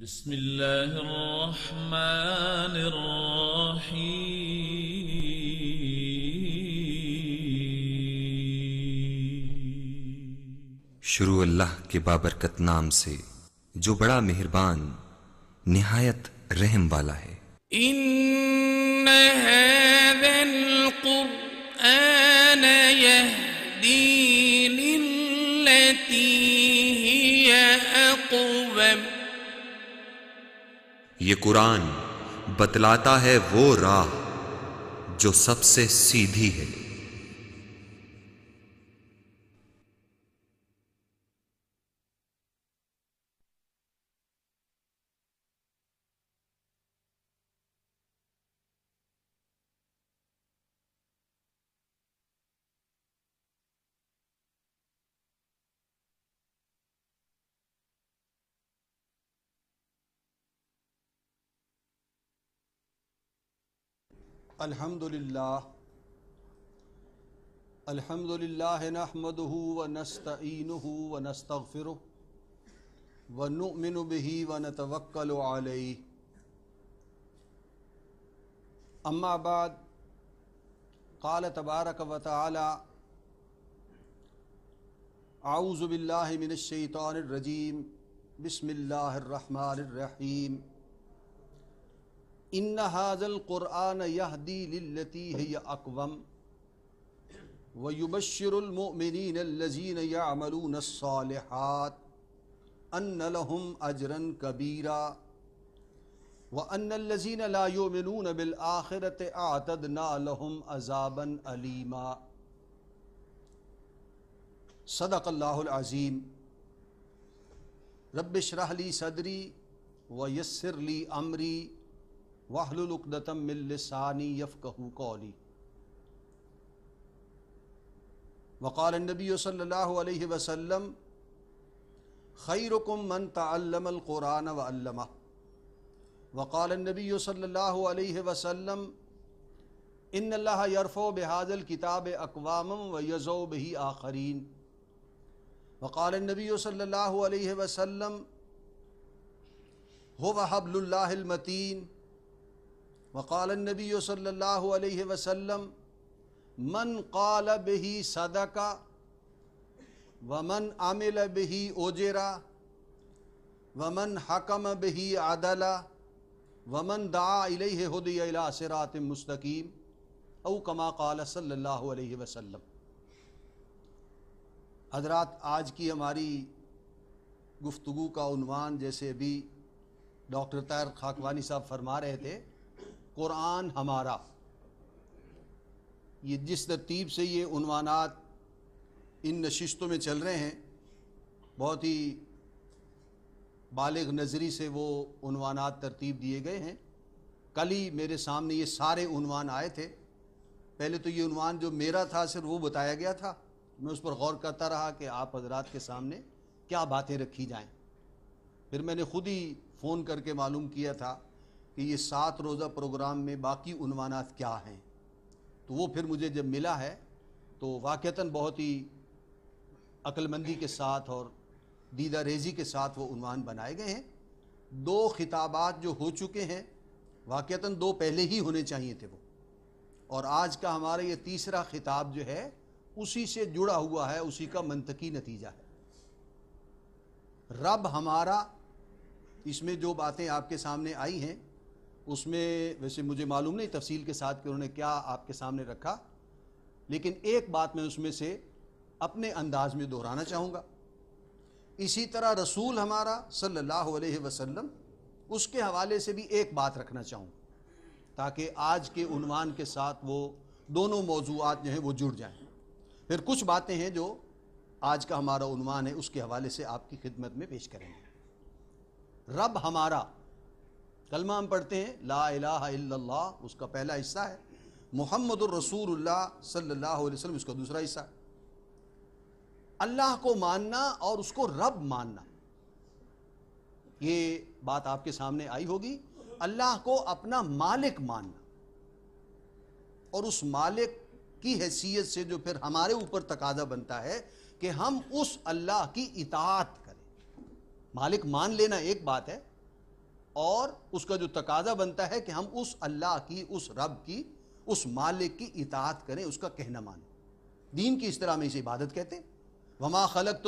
بسم الله الرحمن الرحيم शुरू अल्लाह के बाबरकत नाम से जो बड़ा मेहरबान निहायत रहम वाला है इन هذا القرآن يهدي ये कुरान बतलाता है वो राह जो सबसे सीधी है अल्हम्दुलिल्लाह अल्हम्दुलिल्लाह नहमदहु व नस्तईनहु व नस्तगफिरु व नुमिन बिही व नतवक्कलु अलैहि अम्मा बाद काल तबारक व तआला अऊज़ु बिल्लाहि मिनश शैतानिर रजीम बिस्मिल्लाहिर इन हाजल यहदी अकवम वयुबशरमिन अजरन कबीरा व बिल आखिरत आतद नालहम अजाबन अलीमा सदक़ल्लाज़ीम रबशरहली सदरी व यसरली अमरी वाहलुलकदतम मिलसानी यफ़ कहू कौली वक़ाल नबी सल्ला वसम खैरकुम मन तल्लमक़ुरान वल्लमा वक़ाल नबी सल्ला वसम इन अल्लाह यरफ़ो बहादल किताब अकवाम व यज़ो बही आखरीन वक़ाल नबी सल्ला वसम हो वहबल्लामतीन वक़ाल नबी सल्ला वसम मन काल बही सदका वमन आमिल बही ओजेरा वमन हकम बही आदला वमन दा इलहदिया सिरात मुस्तकीम अव कमा काल सल्ला वसम हजरात आज की हमारी गुफ्तु का उनवान जैसे अभी डॉक्टर तार खाकवानी साहब फरमा रहे थे कुरान हमारा ये जिस तरतीब से ये उनवानात इन नशिस्तों में चल रहे हैं बहुत ही बालग नज़री से वो उनवानात तरतीब दिए गए हैं कल ही मेरे सामने ये सारे उनवान आए थे पहले तो ये उनवान जो मेरा था सिर्फ वो बताया गया था मैं उस पर गौर करता रहा कि आप हजरात के सामने क्या बातें रखी जाएं फिर मैंने ख़ुद ही फ़ोन करके मालूम किया था कि ये सात रोज़ा प्रोग्राम में बाकी उनवानात क्या हैं तो वो फिर मुझे जब मिला है तो वाक़ता बहुत ही अक्लमंदी के साथ और दीदा रेजी के साथ वो उनवान बनाए गए हैं दो खिताबात जो हो चुके हैं वाक़ता दो पहले ही होने चाहिए थे वो और आज का हमारा ये तीसरा खिताब जो है उसी से जुड़ा हुआ है उसी का मनतकी नतीजा है रब हमारा इसमें जो बातें आपके सामने आई हैं उसमें वैसे मुझे मालूम नहीं तफसील के साथ कि उन्होंने क्या आपके सामने रखा लेकिन एक बात मैं उसमें से अपने अंदाज में दोहराना चाहूँगा इसी तरह रसूल हमारा सल्लल्लाहु अलैहि वसल्लम उसके हवाले से भी एक बात रखना चाहूँगा ताकि आज के उनवान के साथ वो दोनों मौजूद जो हैं वो जुड़ जाएँ फिर कुछ बातें हैं जो आज का हमारा उनवान है उसके हवाले से आपकी खिदमत में पेश करेंगे रब हमारा कलमा हम पढ़ते हैं ला इला उसका पहला हिस्सा है मोहम्मद रसूल सल्ला वसलम उसका दूसरा हिस्सा है अल्लाह को मानना और उसको रब मानना ये बात आपके सामने आई होगी अल्लाह को अपना मालिक मानना और उस मालिक की हैसियत से जो फिर हमारे ऊपर तकादा बनता है कि हम उस अल्लाह की इतात करें मालिक मान लेना एक बात है और उसका जो तकाजा बनता है कि हम उस अल्लाह की उस रब की उस मालिक की इतात करें उसका कहना माने दीन की इस तरह में इसे इबादत कहते हैं वमा खलक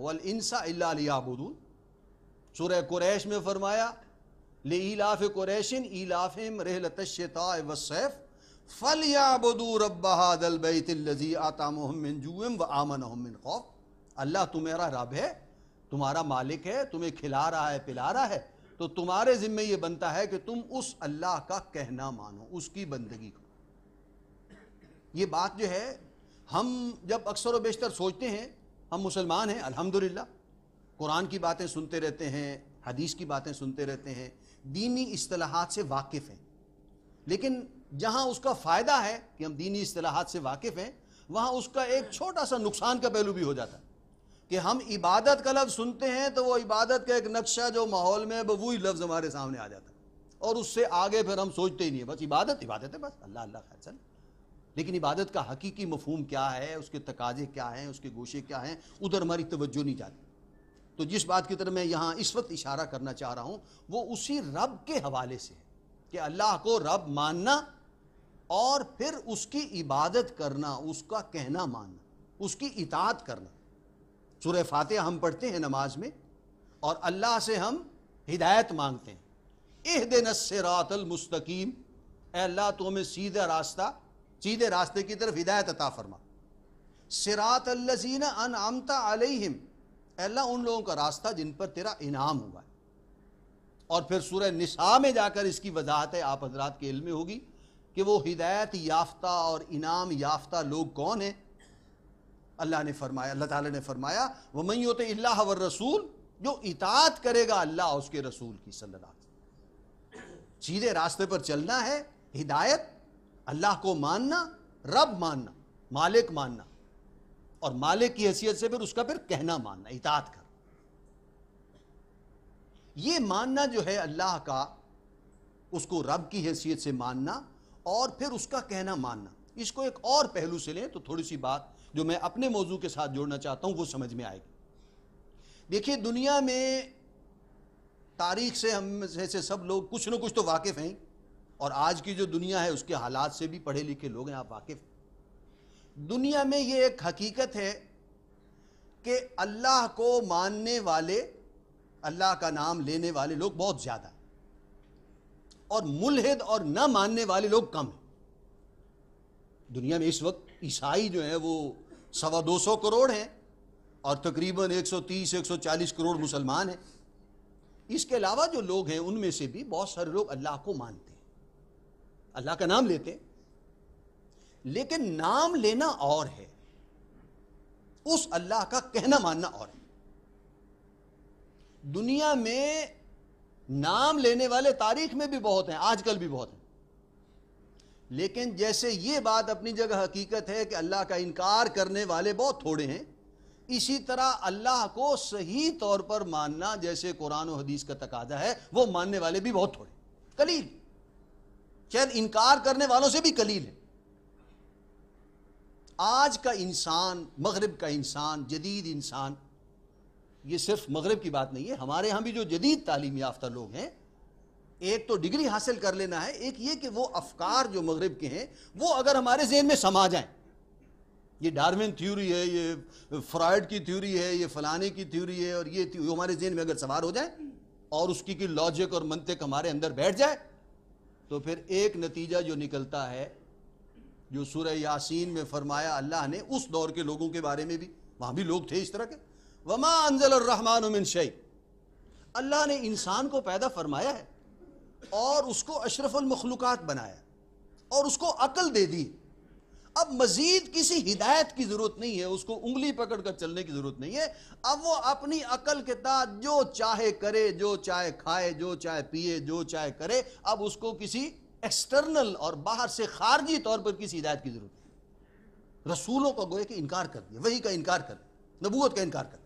वल इंसा अलियाबूदून कुरैश में फरमाया ले इलाफ कुरैशिन इलाफिम रहलतशता वसैफ फल याबदू रबादलबैतलजी आता व आमन अहमिन खौफ अल्लाह तुम्हारा रब है तुम्हारा मालिक है तुम्हें खिला रहा है पिला रहा है तो तुम्हारे जिम्मे ये बनता है कि तुम उस अल्लाह का कहना मानो उसकी बंदगी करो ये बात जो है हम जब अक्सर बेशतर सोचते हैं हम मुसलमान हैं अल्हम्दुलिल्लाह कुरान की बातें सुनते रहते हैं हदीस की बातें सुनते रहते हैं दीनी असलाहत से वाकिफ़ हैं लेकिन जहाँ उसका फ़ायदा है कि हम दीनी असलाहत से वाकिफ़ हैं वहाँ उसका एक छोटा सा नुकसान का पहलू भी हो जाता है कि हम इबादत का लफ्ज़ सुनते हैं तो वो इबादत का एक नक्शा जो माहौल में है वही लफ्ज़ हमारे सामने आ जाता है और उससे आगे फिर हम सोचते ही नहीं है बस इबादत इबादत है बस अल्लाह अल्लाह खैर चल लेकिन इबादत का हकीकी मफहम क्या है उसके तकाजे क्या हैं उसके गोशे क्या हैं उधर हमारी तवज्जो नहीं जाती तो जिस बात की तरफ मैं यहाँ इस वक्त इशारा करना चाह रहा हूँ वो उसी रब के हवाले से है कि अल्लाह को रब मानना और फिर उसकी इबादत करना उसका कहना मानना उसकी इतात करना सूर्य फातह हम पढ़ते हैं नमाज में और अल्लाह से हम हिदायत मांगते हैं एह दिन मुस्तकीम अल्लाह तो हमें सीधा रास्ता सीधे रास्ते की तरफ हिदायत अता फरमा सिरात अल्लजीना अनआमता अलैहिम अल्लाह उन लोगों का रास्ता जिन पर तेरा इनाम हुआ है और फिर सूर्य निशा में जाकर इसकी वजाहत है आप हजरात के इल्म होगी कि वो हिदायत याफ्ता और इनाम याफ्ता लोग कौन हैं अल्लाह ने फरमाया अल्लाह ताला ने फरमाया मई होते अल्लाह व रसूल जो इतात करेगा अल्लाह उसके रसूल की सल्लल्लाहु सीधे रास्ते पर चलना है हिदायत अल्लाह को मानना रब मानना मालिक मानना और मालिक की हैसियत से फिर उसका फिर कहना मानना इतात करना ये मानना जो है अल्लाह का उसको रब की हैसियत से मानना और फिर उसका कहना मानना इसको एक और पहलू से लें तो थोड़ी सी बात जो मैं अपने मौजू के साथ जोड़ना चाहता हूँ वो समझ में आएगी देखिए दुनिया में तारीख से हम जैसे सब लोग कुछ ना कुछ तो वाकिफ़ हैं और आज की जो दुनिया है उसके हालात से भी पढ़े लिखे लोग हैं आप वाकिफ़ दुनिया में ये एक हकीकत है कि अल्लाह को मानने वाले अल्लाह का नाम लेने वाले लोग बहुत ज़्यादा और मुलहद और न मानने वाले लोग कम हैं दुनिया में इस वक्त ईसाई जो है वो सवा दो सौ करोड़ हैं और तकरीबन 130 140 करोड़ मुसलमान हैं इसके अलावा जो लोग हैं उनमें से भी बहुत सारे लोग अल्लाह को मानते हैं अल्लाह का नाम लेते हैं लेकिन नाम लेना और है उस अल्लाह का कहना मानना और है दुनिया में नाम लेने वाले तारीख में भी बहुत हैं आजकल भी बहुत हैं लेकिन जैसे ये बात अपनी जगह हकीकत है कि अल्लाह का इनकार करने वाले बहुत थोड़े हैं इसी तरह अल्लाह को सही तौर पर मानना जैसे कुरान और हदीस का तकाजा है वो मानने वाले भी बहुत थोड़े कलील शायद इनकार करने वालों से भी कलील है आज का इंसान मगरब का इंसान जदीद इंसान ये सिर्फ मगरब की बात नहीं है हमारे यहां भी जो जदीद तालीम याफ्ता लोग हैं एक तो डिग्री हासिल कर लेना है एक ये कि वो अफकार जो मगरब के हैं वो अगर हमारे जहन में समा जाएं ये डार्विन थ्योरी है ये फ्रॉयड की थ्योरी है ये फलाने की थ्योरी है और ये हमारे जहन में अगर सवार हो जाए और उसकी की लॉजिक और मनतक हमारे अंदर बैठ जाए तो फिर एक नतीजा जो निकलता है जो सूर्य यासीन में फरमाया अल्लाह ने उस दौर के लोगों के बारे में भी वहाँ भी लोग थे इस तरह के वमा अंजल रहमान शेख अल्लाह ने इंसान को पैदा फरमाया है और उसको अशरफुलमखलूक़ात बनाया और उसको अकल दे दी अब मजीद किसी हिदायत की जरूरत नहीं है उसको उंगली पकड़कर चलने की जरूरत नहीं है अब वो अपनी अकल के तहत जो चाहे करे जो चाहे खाए जो चाहे पिए जो चाहे करे अब उसको किसी एक्सटर्नल और बाहर से खारजी तौर पर किसी हिदायत की जरूरत नहीं रसूलों का गोए कि इनकार कर दिया वही का इनकार कर नबूत का इनकार कर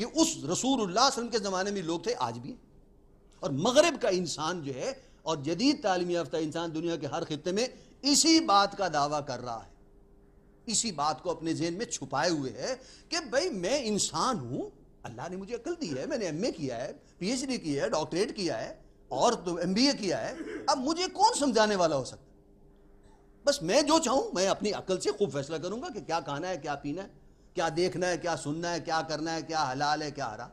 ये उस रसूल के ज़माने में लोग थे आज भी और मगरब का इंसान जो है और जदीद तालीम याफ्ता इंसान दुनिया के हर खत्े में इसी बात का दावा कर रहा है इसी बात को अपने जहन में छुपाए हुए है कि भाई मैं इंसान हूं अल्लाह ने मुझे अकल दी है मैंने एम ए किया है पी एच डी किया है डॉक्टरेट किया है और तो एम बी ए किया है अब मुझे कौन समझाने वाला हो सकता बस मैं जो चाहूं मैं अपनी अकल से खूब फैसला करूंगा कि क्या खाना है क्या पीना है क्या देखना है क्या सुनना है क्या करना है क्या हलाल है क्या हरा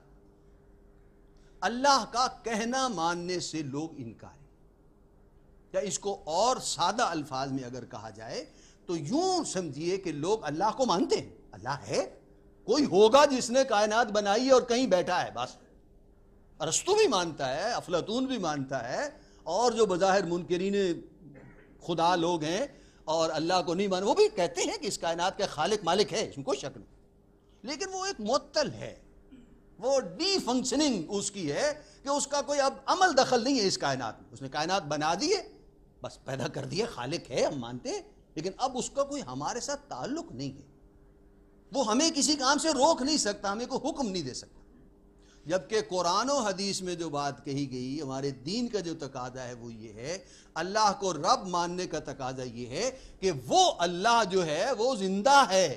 अल्लाह का कहना मानने से लोग इनकार या इसको और सादा अल्फाज में अगर कहा जाए तो यूं समझिए कि लोग अल्लाह को मानते हैं अल्लाह है कोई होगा जिसने कायनात बनाई और कहीं बैठा है बस अरस्तु भी मानता है अफलातून भी मानता है और जो बज़ाहिर मुनकरीन खुदा लोग हैं और अल्लाह को नहीं मान वो भी कहते हैं कि इस कायनात का खालिक मालिक है इसमें कोई शक नहीं लेकिन वो एक मअतल है वो डी फंक्शनिंग उसकी है कि उसका कोई अब अमल दखल नहीं है इस कायनात में उसने कायनात बना दिए बस पैदा कर दिए खालिक है हम मानते लेकिन अब उसका कोई हमारे साथ ताल्लुक नहीं है वो हमें किसी काम से रोक नहीं सकता हमें कोई हुक्म नहीं दे सकता जबकि कुरान और हदीस में जो बात कही गई हमारे दीन का जो तकाजा है वो ये है अल्लाह को रब मानने का तकाजा ये है कि वो अल्लाह जो है वो जिंदा है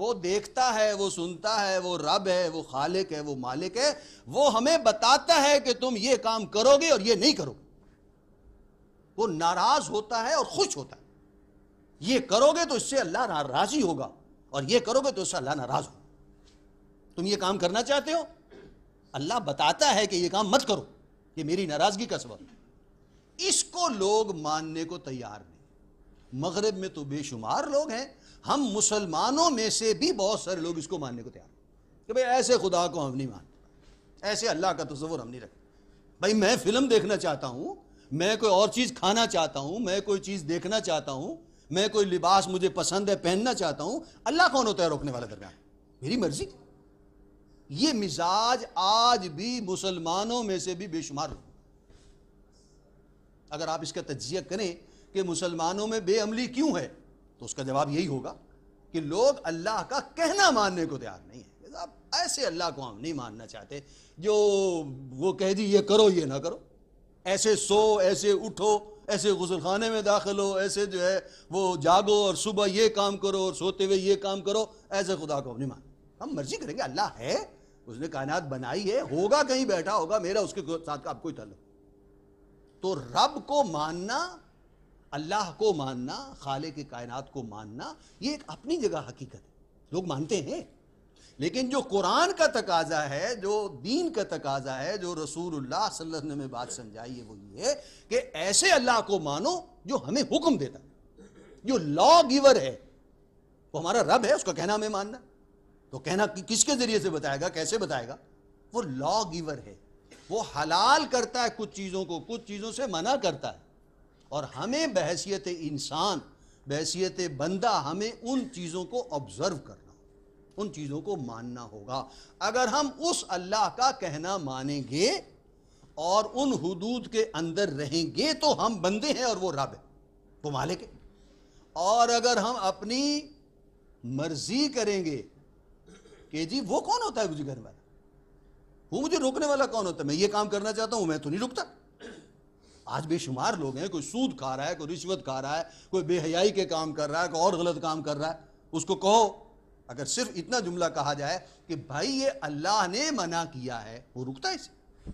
वो देखता है वो सुनता है वो रब है वो खालिक है वो मालिक है वो हमें बताता है कि तुम ये काम करोगे और ये नहीं करोगे वो नाराज होता है और खुश होता है ये करोगे तो इससे अल्लाह नाराजी होगा और ये करोगे तो इससे अल्लाह नाराज होगा तुम ये काम करना चाहते हो अल्लाह बताता है कि ये काम मत करो ये मेरी नाराजगी का सबब इसको लोग मानने को तैयार नहीं मगरब में तो बेशुमार लोग हैं हम मुसलमानों में से भी बहुत सारे लोग इसको मानने को तैयार कि भाई ऐसे खुदा को हम नहीं मानते ऐसे अल्लाह का तस्वर हम नहीं रखते भाई मैं फिल्म देखना चाहता हूँ मैं कोई और चीज़ खाना चाहता हूँ मैं कोई चीज़ देखना चाहता हूँ मैं कोई लिबास मुझे पसंद है पहनना चाहता हूँ अल्लाह कौन होता है रोकने वाला दरम्यान मेरी मर्जी ये मिजाज आज भी मुसलमानों में से भी बेशुमार हो अगर आप इसका तजिया करें कि मुसलमानों में बेअमली क्यों है तो उसका जवाब यही होगा कि लोग अल्लाह का कहना मानने को तैयार नहीं है आप ऐसे अल्लाह को हम नहीं मानना चाहते जो वो कह दी ये करो ये ना करो ऐसे सो ऐसे उठो ऐसे गुसलखाने में दाखिल हो ऐसे जो है वो जागो और सुबह ये काम करो और सोते हुए ये काम करो ऐसे खुदा को हम नहीं मानते हम मर्जी करेंगे अल्लाह है उसने कायनात बनाई है होगा कहीं बैठा होगा मेरा उसके साथ का आप कोई तल्लुक तो रब को मानना अल्लाह को मानना खाले के कायनात को मानना ये एक अपनी जगह हकीकत है लोग मानते हैं लेकिन जो कुरान का तकाजा है जो दीन का तकाजा है जो रसूलुल्लाह सल्लल्लाहु अलैहि में बात समझाई है वो ये है कि ऐसे अल्लाह को मानो जो हमें हुक्म देता है जो लॉ गिवर है वो हमारा रब है उसका कहना हमें मानना तो कहना कि किसके ज़रिए से बताएगा कैसे बताएगा वो लॉ गिवर है वो हलाल करता है कुछ चीज़ों को कुछ चीज़ों से मना करता है और हमें बहसीत इंसान बहसीत बंदा हमें उन चीज़ों को ऑब्ज़र्व करना होगा उन चीज़ों को मानना होगा अगर हम उस अल्लाह का कहना मानेंगे और उन हदूद के अंदर रहेंगे तो हम बंदे हैं और वो रब है वो मालिक है और अगर हम अपनी मर्जी करेंगे कि जी वो कौन होता है मुझे घर वाला वो मुझे रोकने वाला कौन होता है मैं ये काम करना चाहता हूँ मैं तो नहीं रुकता आज बेशुमार लोग हैं कोई सूद खा रहा है कोई रिश्वत खा रहा है कोई बेहयाई के काम कर रहा है कोई और गलत काम कर रहा है उसको कहो अगर सिर्फ इतना जुमला कहा जाए कि भाई ये अल्लाह ने मना किया है वो रुकता है इसे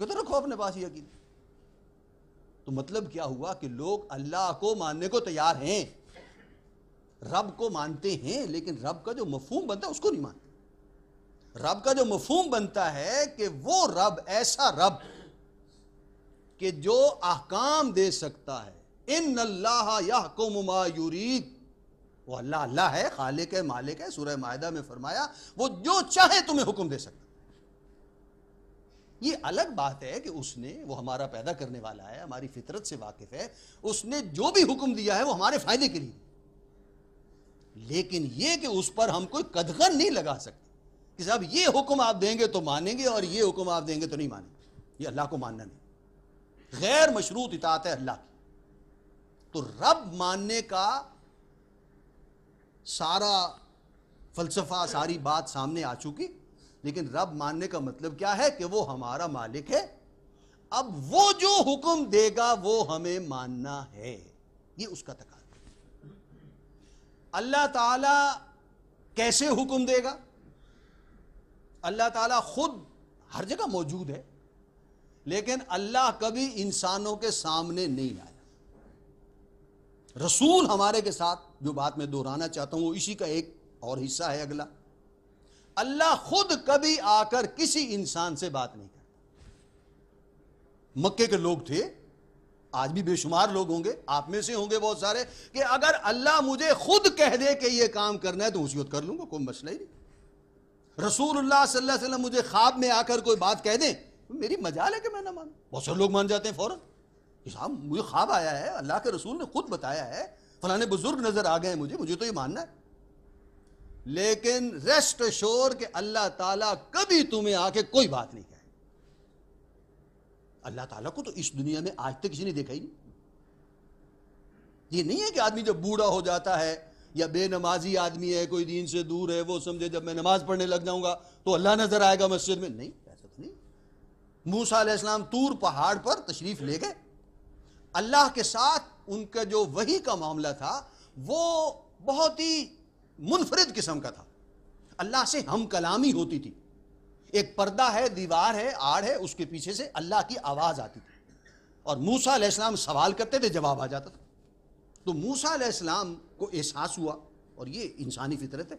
कहते रखो अपने पास यकीन तो मतलब क्या हुआ कि लोग अल्लाह को मानने को तैयार हैं रब को मानते हैं लेकिन रब का जो मफहूम बनता है उसको नहीं मानते रब का जो मफहूम बनता है कि वो रब ऐसा रब कि जो अहकाम दे सकता है इन अल्लाह यहकुमा यूरीद वो अल्लाह अल्लाह है खालिक है मालिक है सूरह माहा में फरमाया वो जो चाहे तुम्हें हुक्म दे सकता ये अलग बात है कि उसने वो हमारा पैदा करने वाला है हमारी फितरत से वाकिफ है उसने जो भी हुक्म दिया है वो हमारे फायदे के लिए लेकिन ये कि उस पर हम कोई कदगन नहीं लगा सकते कि साहब ये हुक्म आप देंगे तो मानेंगे और ये हुक्म आप देंगे तो नहीं मानेंगे ये अल्लाह को मानना नहीं गैर मशरूत इतात है अल्लाह की तो रब मानने का सारा फलसफा सारी बात सामने आ चुकी लेकिन रब मानने का मतलब क्या है कि वो हमारा मालिक है अब वो जो हुक्म देगा वो हमें मानना है ये उसका तक अल्लाह ताला कैसे हुक्म देगा अल्लाह ताला खुद हर जगह मौजूद है लेकिन अल्लाह कभी इंसानों के सामने नहीं आया रसूल हमारे के साथ जो बात मैं दोहराना चाहता हूं इसी का एक और हिस्सा है अगला अल्लाह खुद कभी आकर किसी इंसान से बात नहीं करता मक्के के लोग थे आज भी बेशुमार लोग होंगे आप में से होंगे बहुत सारे कि अगर अल्लाह मुझे खुद कह दे कि ये काम करना है तो उसी कर लूंगा कोई मसला ही नहीं रसूल सल्लल्लाहु अलैहि वसल्लम मुझे ख्वाब में आकर कोई बात कह दें मेरी मजाल है कि मैं ना मानू बहुत सारे लोग मान जाते हैं फ़ौरन साहब मुझे ख्वाब आया है अल्लाह के रसूल ने खुद बताया है फलाने बुजुर्ग नज़र आ गए मुझे मुझे तो ये मानना है लेकिन रेस्ट शोर के अल्लाह ताला कभी तुम्हें आके कोई बात नहीं कहे अल्लाह ताला को तो इस दुनिया में आज तक किसी ने देखा ही नहीं ये नहीं है कि आदमी जब बूढ़ा हो जाता है या बेनमाजी आदमी है कोई दीन से दूर है वो समझे जब मैं नमाज पढ़ने लग जाऊंगा तो अल्लाह नजर आएगा मस्जिद में नहीं मूसा मूसम तूर पहाड़ पर तशरीफ ले गए अल्लाह के साथ उनका जो वही का मामला था वो बहुत ही मुनफरद किस्म का था अल्लाह से हम कलामी होती थी एक पर्दा है दीवार है आड़ है उसके पीछे से अल्लाह की आवाज़ आती थी और मूसा मूसम सवाल करते थे जवाब आ जाता था तो मूसा मूसम को एहसास हुआ और ये इंसानी फितरत है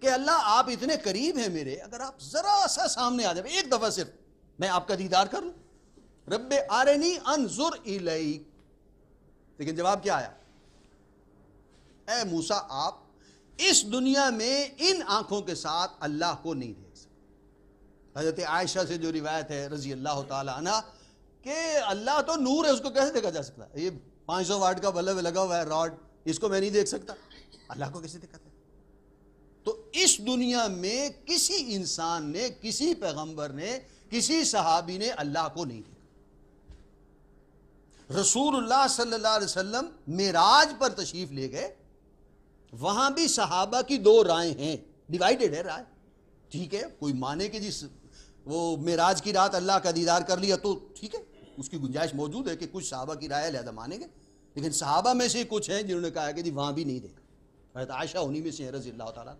कि अल्लाह आप इतने करीब हैं मेरे अगर आप ज़रा सा सामने आ जाए एक दफ़ा सिर्फ मैं आपका दीदार कर लू रब आरनी अनजुर लेकिन जवाब क्या आया ए मूसा आप इस दुनिया में इन आंखों के साथ अल्लाह को नहीं देख सकते हजरत आयशा से जो रिवायत है रजी अल्लाह तला कि अल्लाह तो नूर है उसको कैसे देखा जा सकता है ये 500 वाट का बल्ब लगा हुआ है रॉड इसको मैं नहीं देख सकता अल्लाह को कैसे देखा था तो इस दुनिया में किसी इंसान ने किसी पैगंबर ने किसी सहाबी ने अल्लाह को नहीं देखा रसूलुल्लाह सल्लल्लाहु अलैहि वसल्लम मेराज पर तशरीफ ले गए वहां भी सहाबा की दो राय हैं डिवाइडेड है राय ठीक है कोई माने कि जिस वो मेराज की रात अल्लाह का दीदार कर लिया तो ठीक है उसकी गुंजाइश मौजूद है कि कुछ सहाबा की राय अलहदा मानेंगे लेकिन सहाबा में से कुछ हैं जिन्होंने कहा कि जी वहां भी नहीं देखा आयशा उन्हीं में से है रजी अल्लाह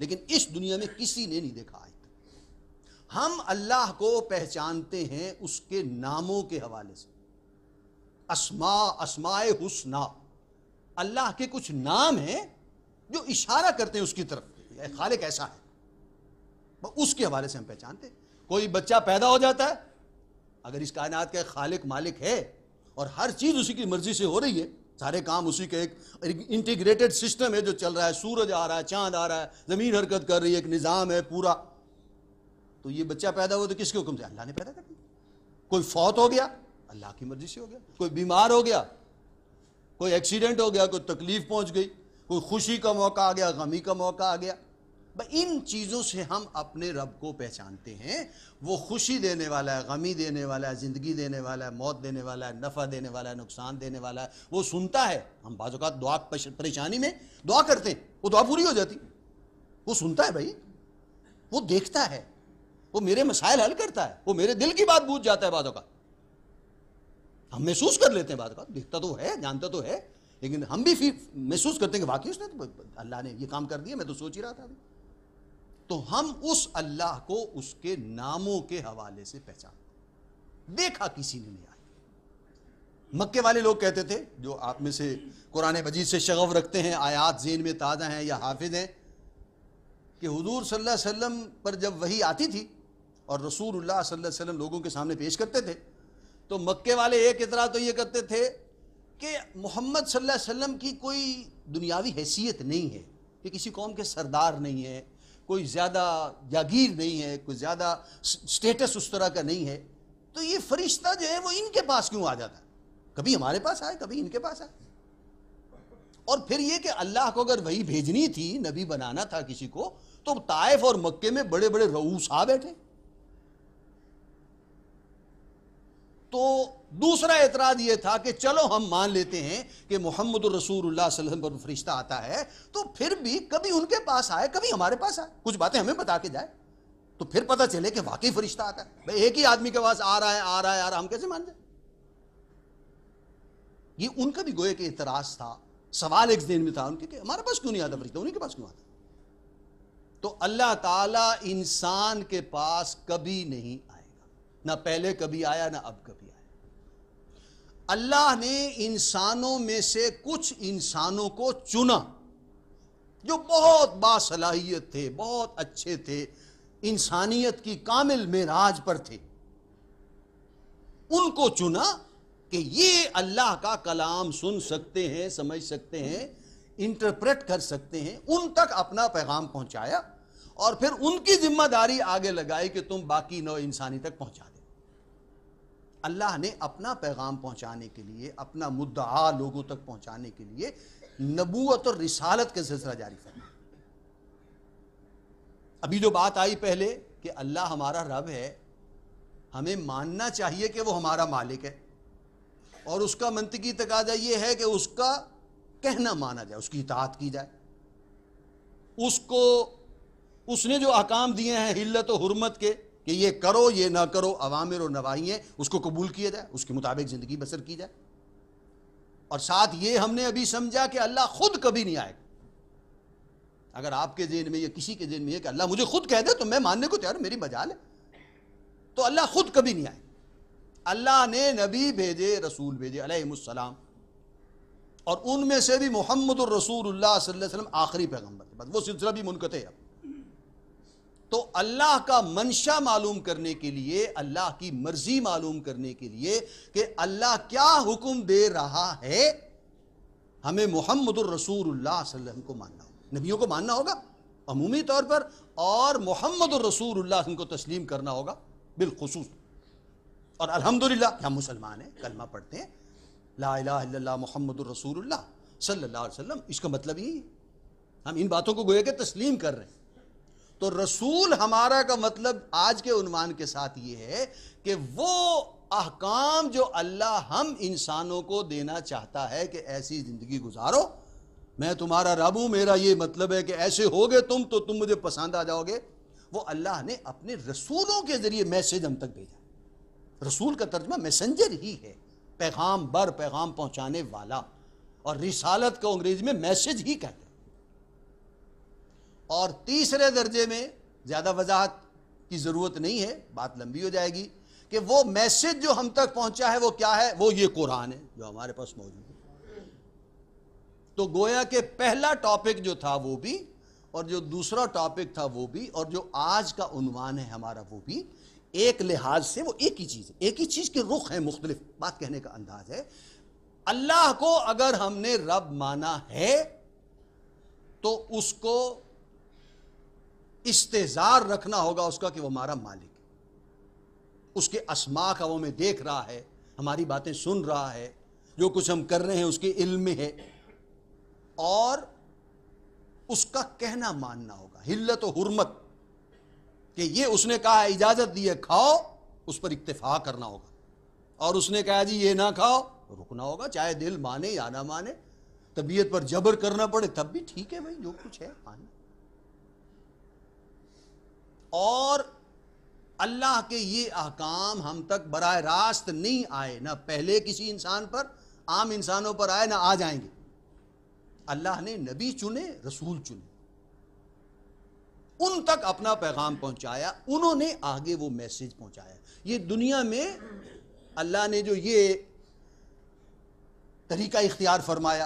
लेकिन इस दुनिया में किसी ने नहीं देखा हम अल्लाह को पहचानते हैं उसके नामों के हवाले से असमा असमाए हुसना अल्लाह के कुछ नाम हैं जो इशारा करते हैं उसकी तरफ खालिक ऐसा है उसके हवाले से हम पहचानते कोई बच्चा पैदा हो जाता है अगर इस कायनात का खालिक मालिक है और हर चीज़ उसी की मर्जी से हो रही है सारे काम उसी का एक इंटीग्रेटेड सिस्टम है जो चल रहा है सूरज आ रहा है चांद आ रहा है ज़मीन हरकत कर रही है एक निज़ाम है पूरा तो ये बच्चा पैदा हुआ तो किसके हुक्म से अल्लाह ने पैदा कर दिया कोई फौत हो गया अल्लाह की मर्जी से हो गया कोई बीमार हो गया कोई एक्सीडेंट हो गया कोई तकलीफ पहुंच गई कोई खुशी का मौका आ गया गमी का मौका आ गया इन चीज़ों से हम अपने रब को पहचानते हैं वो खुशी देने वाला है गमी देने वाला है ज़िंदगी देने वाला है मौत देने वाला है नफ़ा देने वाला है नुकसान देने वाला है वो सुनता है हम बाज़ात दुआ परेशानी में दुआ करते हैं वो दुआ पूरी हो जाती वो सुनता है भाई वो देखता है वो मेरे मसाइल हल करता है वो मेरे दिल की बात बूझ जाता है बातों का हम महसूस कर लेते हैं बात का तो है जानता तो है लेकिन हम भी फिर महसूस करते हैं कि वाकई उसने तो अल्लाह ने ये काम कर दिया मैं तो सोच ही रहा था अभी तो हम उस अल्लाह को उसके नामों के हवाले से पहचान देखा किसी ने नहीं आया मक्के वाले लोग कहते थे जो आप में से कुरान मजीद से शगफ रखते हैं आयात जेन में ताज़ा हैं या हाफिज हैं कि हजूर सल्लल्लाहु पर जब वही आती थी और रसूल सल्लम लोगों के सामने पेश करते थे तो मक्के वाले एक इतरा तो ये करते थे कि मोहम्मद सल्लम की कोई दुनियावी हैसियत नहीं है कि किसी कौम के सरदार नहीं है कोई ज़्यादा जागीर नहीं है कोई ज़्यादा स्टेटस उस तरह का नहीं है तो ये फरिश्ता जो है वो इनके पास क्यों आ जाता कभी हमारे पास आए कभी इनके पास आए और फिर ये कि अल्लाह को अगर वही भेजनी थी नबी बनाना था किसी को तो ताइफ और मक्के में बड़े बड़े रऊस आ बैठे तो दूसरा एतराज यह था कि चलो हम मान लेते हैं कि मोहम्मद पर फरिश्ता आता है तो फिर भी कभी उनके पास आए कभी हमारे पास आए कुछ बातें हमें बता के जाए तो फिर पता चले कि वाकई फरिश्ता आता है भाई एक ही आदमी के पास आ रहा है आ रहा है आ रहा हम कैसे मान जाए ये उनका भी गोए के एतराज था सवाल एक दिन में था उनके हमारे पास क्यों नहीं आता फरिश्ता उन्हीं के पास क्यों आता तो अल्लाह ताला इंसान के पास कभी नहीं ना पहले कभी आया ना अब कभी आया अल्लाह ने इंसानों में से कुछ इंसानों को चुना जो बहुत बासलाहियत थे बहुत अच्छे थे इंसानियत की कामिल मेराज पर थे उनको चुना कि ये अल्लाह का कलाम सुन सकते हैं समझ सकते हैं इंटरप्रेट कर सकते हैं उन तक अपना पैगाम पहुंचाया और फिर उनकी जिम्मेदारी आगे लगाई कि तुम बाकी नौ इंसानी तक पहुंचा अल्लाह ने अपना पैगाम पहुंचाने के लिए अपना मुद्दा लोगों तक पहुंचाने के लिए नबूत और रिसालत का सिलसिला जारी कर अभी जो बात आई पहले कि अल्लाह हमारा रब है हमें मानना चाहिए कि वो हमारा मालिक है और उसका मंतकी तकाजा ये है कि उसका कहना माना जाए उसकी इतात की जाए उसको उसने जो अकाम दिए हैं हिल्लत और हरमत के कि ये करो ये ना करो अवामिर और नवाही है उसको कबूल किया जाए उसके मुताबिक ज़िंदगी बसर की जाए और साथ ये हमने अभी समझा कि अल्लाह खुद कभी नहीं आएगा अगर आपके जेन में या किसी के जेन में है कि अल्लाह मुझे खुद कह दे तो मैं मानने को तैयार मेरी मजाल है तो अल्लाह खुद कभी नहीं आए अल्लाह ने नबी भेजे रसूल भेजे अलैहिस्सलाम और उनमें से भी मोहम्मद रसूल सल्लल्लाहु अलैहि वसल्लम आखिरी पैगम्बर वो सिलसिला भी मुनकते है अब तो अल्लाह का मंशा मालूम करने के लिए अल्लाह की मर्जी मालूम करने के लिए कि अल्लाह क्या हुक्म दे रहा है हमें मोहम्मद रसूलुल्लाह को मानना होगा नबियों को मानना होगा अमूमी तौर पर और मोहम्मद रसूलुल्लाह को तस्लीम करना होगा बिलखसूस और अलहमदुल्ला हम मुसलमान हैं कलमा पढ़ते हैं ला मोहम्मद रसूल सल्लल्लाहु अलैहि इसका मतलब यही है हम इन बातों को गोया के तस्लीम कर रहे हैं तो रसूल हमारा का मतलब आज के उन्वान के साथ ये है कि वो अहकाम जो अल्लाह हम इंसानों को देना चाहता है कि ऐसी ज़िंदगी गुजारो मैं तुम्हारा रब हूं मेरा ये मतलब है कि ऐसे होगे तुम तो तुम मुझे पसंद आ जाओगे वो अल्लाह ने अपने रसूलों के ज़रिए मैसेज हम तक भेजा रसूल का तर्जमा मैसेंजर ही है पैगाम बर पैगाम पहुँचाने वाला और रिसालत को अंग्रेज़ी में मैसेज ही कहते हैं और तीसरे दर्जे में ज़्यादा वजाहत की ज़रूरत नहीं है बात लंबी हो जाएगी कि वो मैसेज जो हम तक पहुंचा है वो क्या है वो ये कुरान है जो हमारे पास मौजूद है तो गोया के पहला टॉपिक जो था वो भी और जो दूसरा टॉपिक था वो भी और जो आज का उन्वान है हमारा वो भी एक लिहाज से वो एक ही चीज़ है एक ही चीज़ के रुख है मुख्तलिफ बात कहने का अंदाज है अल्लाह को अगर हमने रब माना है तो उसको इस्तेजार रखना होगा उसका कि वो हमारा मालिक उसके असमा का वो हमें देख रहा है हमारी बातें सुन रहा है जो कुछ हम कर रहे हैं उसके इल्म है और उसका कहना मानना होगा हिल्लत और हुरमत कि ये उसने कहा इजाजत दी है खाओ उस पर इक्तफा करना होगा और उसने कहा जी ये ना खाओ रुकना होगा चाहे दिल माने या ना माने तबीयत पर जबर करना पड़े तब भी ठीक है भाई जो कुछ है मानना और अल्लाह के ये अहकाम हम तक बर रास्त नहीं आए ना पहले किसी इंसान पर आम इंसानों पर आए ना आ जाएंगे अल्लाह ने नबी चुने रसूल चुने उन तक अपना पैगाम पहुंचाया उन्होंने आगे वो मैसेज पहुंचाया ये दुनिया में अल्लाह ने जो ये तरीका इख्तियार फरमाया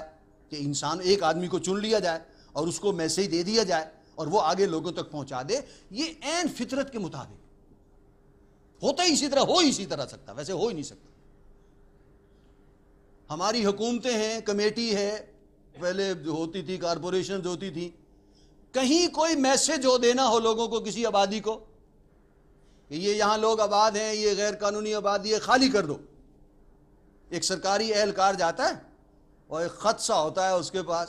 कि इंसान एक आदमी को चुन लिया जाए और उसको मैसेज दे दिया जाए और वो आगे लोगों तक पहुंचा दे ये एन फितरत के मुताबिक होता ही इसी तरह हो ही इसी तरह सकता वैसे हो ही नहीं सकता हमारी हुकूमतें हैं कमेटी है पहले होती थी कारपोरेशन होती थी कहीं कोई मैसेज हो देना हो लोगों को किसी आबादी को कि ये यहां लोग आबाद हैं ये गैर कानूनी आबादी है खाली कर दो एक सरकारी एहलकार जाता है और एक ख़त सा होता है उसके पास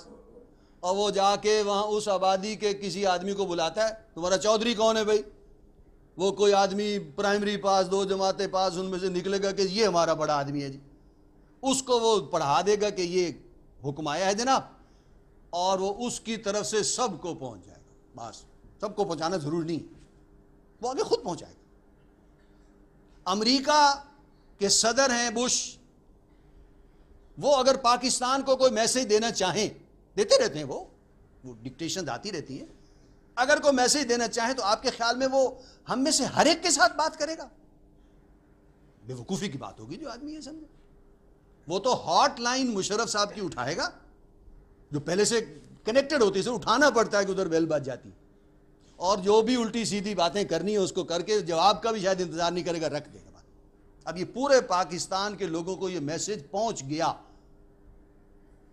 और वो जाके वहाँ उस आबादी के किसी आदमी को बुलाता है तुम्हारा चौधरी कौन है भाई वो कोई आदमी प्राइमरी पास दो जमातें पास उनमें से निकलेगा कि ये हमारा बड़ा आदमी है जी उसको वो पढ़ा देगा कि ये हुक्म आया है जनाब और वो उसकी तरफ से सबको पहुंच जाएगा बस सबको पहुंचाना ज़रूर नहीं वो आगे खुद पहुंचाएगा अमेरिका के सदर हैं बुश वो अगर पाकिस्तान को कोई मैसेज देना चाहें देते रहते हैं वो वो डिक्टेशन आती रहती है अगर कोई मैसेज देना चाहे तो आपके ख्याल में वो हम में से हर एक के साथ बात करेगा बेवकूफ़ी की बात होगी जो आदमी ये समझे वो तो हॉट लाइन मुशरफ साहब की उठाएगा जो पहले से कनेक्टेड होती है उठाना पड़ता है कि उधर बेल बात जाती और जो भी उल्टी सीधी बातें करनी है उसको करके जवाब का भी शायद इंतजार नहीं करेगा रख देगा अब ये पूरे पाकिस्तान के लोगों को ये मैसेज पहुंच गया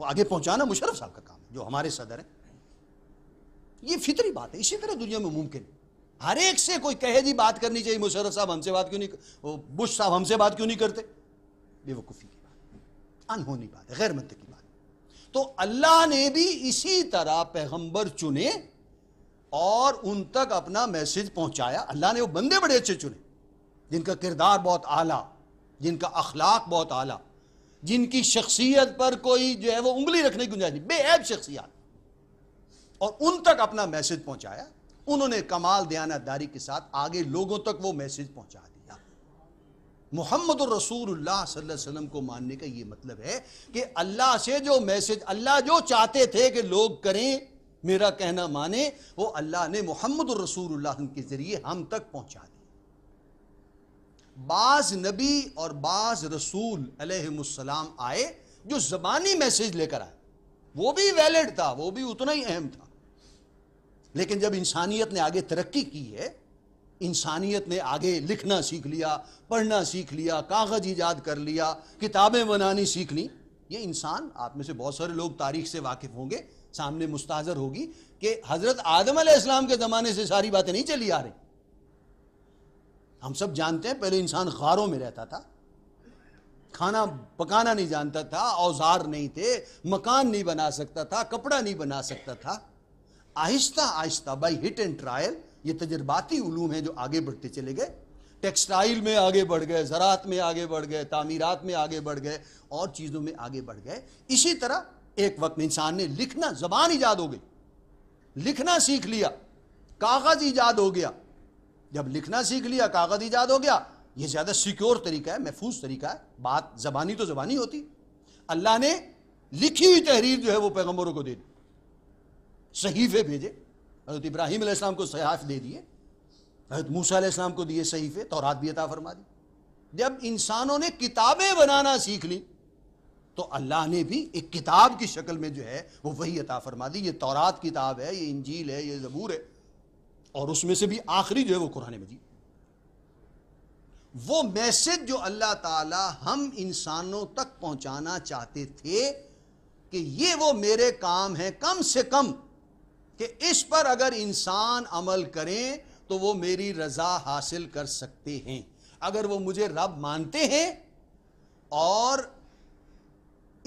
वो आगे पहुंचाना मुशरफ साहब का काम है जो हमारे सदर हैं ये फितरी बात है इसी तरह दुनिया में मुमकिन है हर एक से कोई कहे दी बात करनी चाहिए मुशरफ साहब हमसे बात क्यों नहीं बुश साहब हमसे बात क्यों नहीं करते बेवकूफ़ी की बात अनहोनी बात है गैर मत की बात तो अल्लाह ने भी इसी तरह पैगंबर चुने और उन तक अपना मैसेज पहुंचाया अल्लाह ने वो बंदे बड़े अच्छे चुने जिनका किरदार बहुत आला जिनका अखलाक बहुत आला जिनकी शख्सियत पर कोई जो है वो उंगली रखने की गुंजाइश नहीं बेऐब शख्सियात और उन तक अपना मैसेज पहुंचाया उन्होंने कमाल दयानतदारी के साथ आगे लोगों तक वो मैसेज पहुंचा दिया मोहम्मद रसूलुल्लाह वसल्लम को मानने का ये मतलब है कि अल्लाह से जो मैसेज अल्लाह जो चाहते थे कि लोग करें मेरा कहना माने वो अल्लाह ने मोहम्मद रसूलुल्लाह के ज़रिए हम तक पहुंचा दिया बाज नबी और बाज रसूल अलहसलाम आए जो जबानी मैसेज लेकर आए वो भी वैलिड था वो भी उतना ही अहम था लेकिन जब इंसानियत ने आगे तरक्की की है इंसानियत ने आगे लिखना सीख लिया पढ़ना सीख लिया कागज ईजाद कर लिया किताबें बनानी सीख ली ये इंसान आप में से बहुत सारे लोग तारीख से वाकिफ होंगे सामने मुस्ताजर होगी कि हज़रत आदम आसमाम के ज़माने से सारी बातें नहीं चली आ रही हम सब जानते हैं पहले इंसान खारों में रहता था खाना पकाना नहीं जानता था औजार नहीं थे मकान नहीं बना सकता था कपड़ा नहीं बना सकता था आहिस्ता आहिस्ता बाई हिट एंड ट्रायल ये तजर्बाती उलूम है जो आगे बढ़ते चले गए टेक्सटाइल में आगे बढ़ गए ज़रात में आगे बढ़ गए तामीरात में आगे बढ़ गए और चीज़ों में आगे बढ़ गए इसी तरह एक वक्त इंसान ने लिखना जबान ईजाद हो गई लिखना सीख लिया कागज़ ईजाद हो गया जब लिखना सीख लिया कागज़ ईजाद हो गया ये ज़्यादा सिक्योर तरीका है महफूज तरीका है बात जबानी तो जबानी होती अल्लाह ने लिखी हुई तहरीर जो है वो पैगम्बरों को दे दी सहीफे भेजे हज़रत इब्राहिम आसमाम को सहाफ़ दे दिए हज़रत मूसा आसमाम को दिए सहीफे तौरात भी अता फरमा दी जब इंसानों ने किताबें बनाना सीख ली तो अल्लाह ने भी एक किताब की शक्ल में जो है वो वही अता फरमा दी ये तौरात किताब है ये इंजील है ये ज़बूर है और उसमें से भी आखिरी जो है वो कुरान मजीद वो मैसेज जो अल्लाह ताला हम इंसानों तक पहुंचाना चाहते थे कि ये वो मेरे काम है कम से कम कि इस पर अगर इंसान अमल करें तो वो मेरी रजा हासिल कर सकते हैं अगर वो मुझे रब मानते हैं और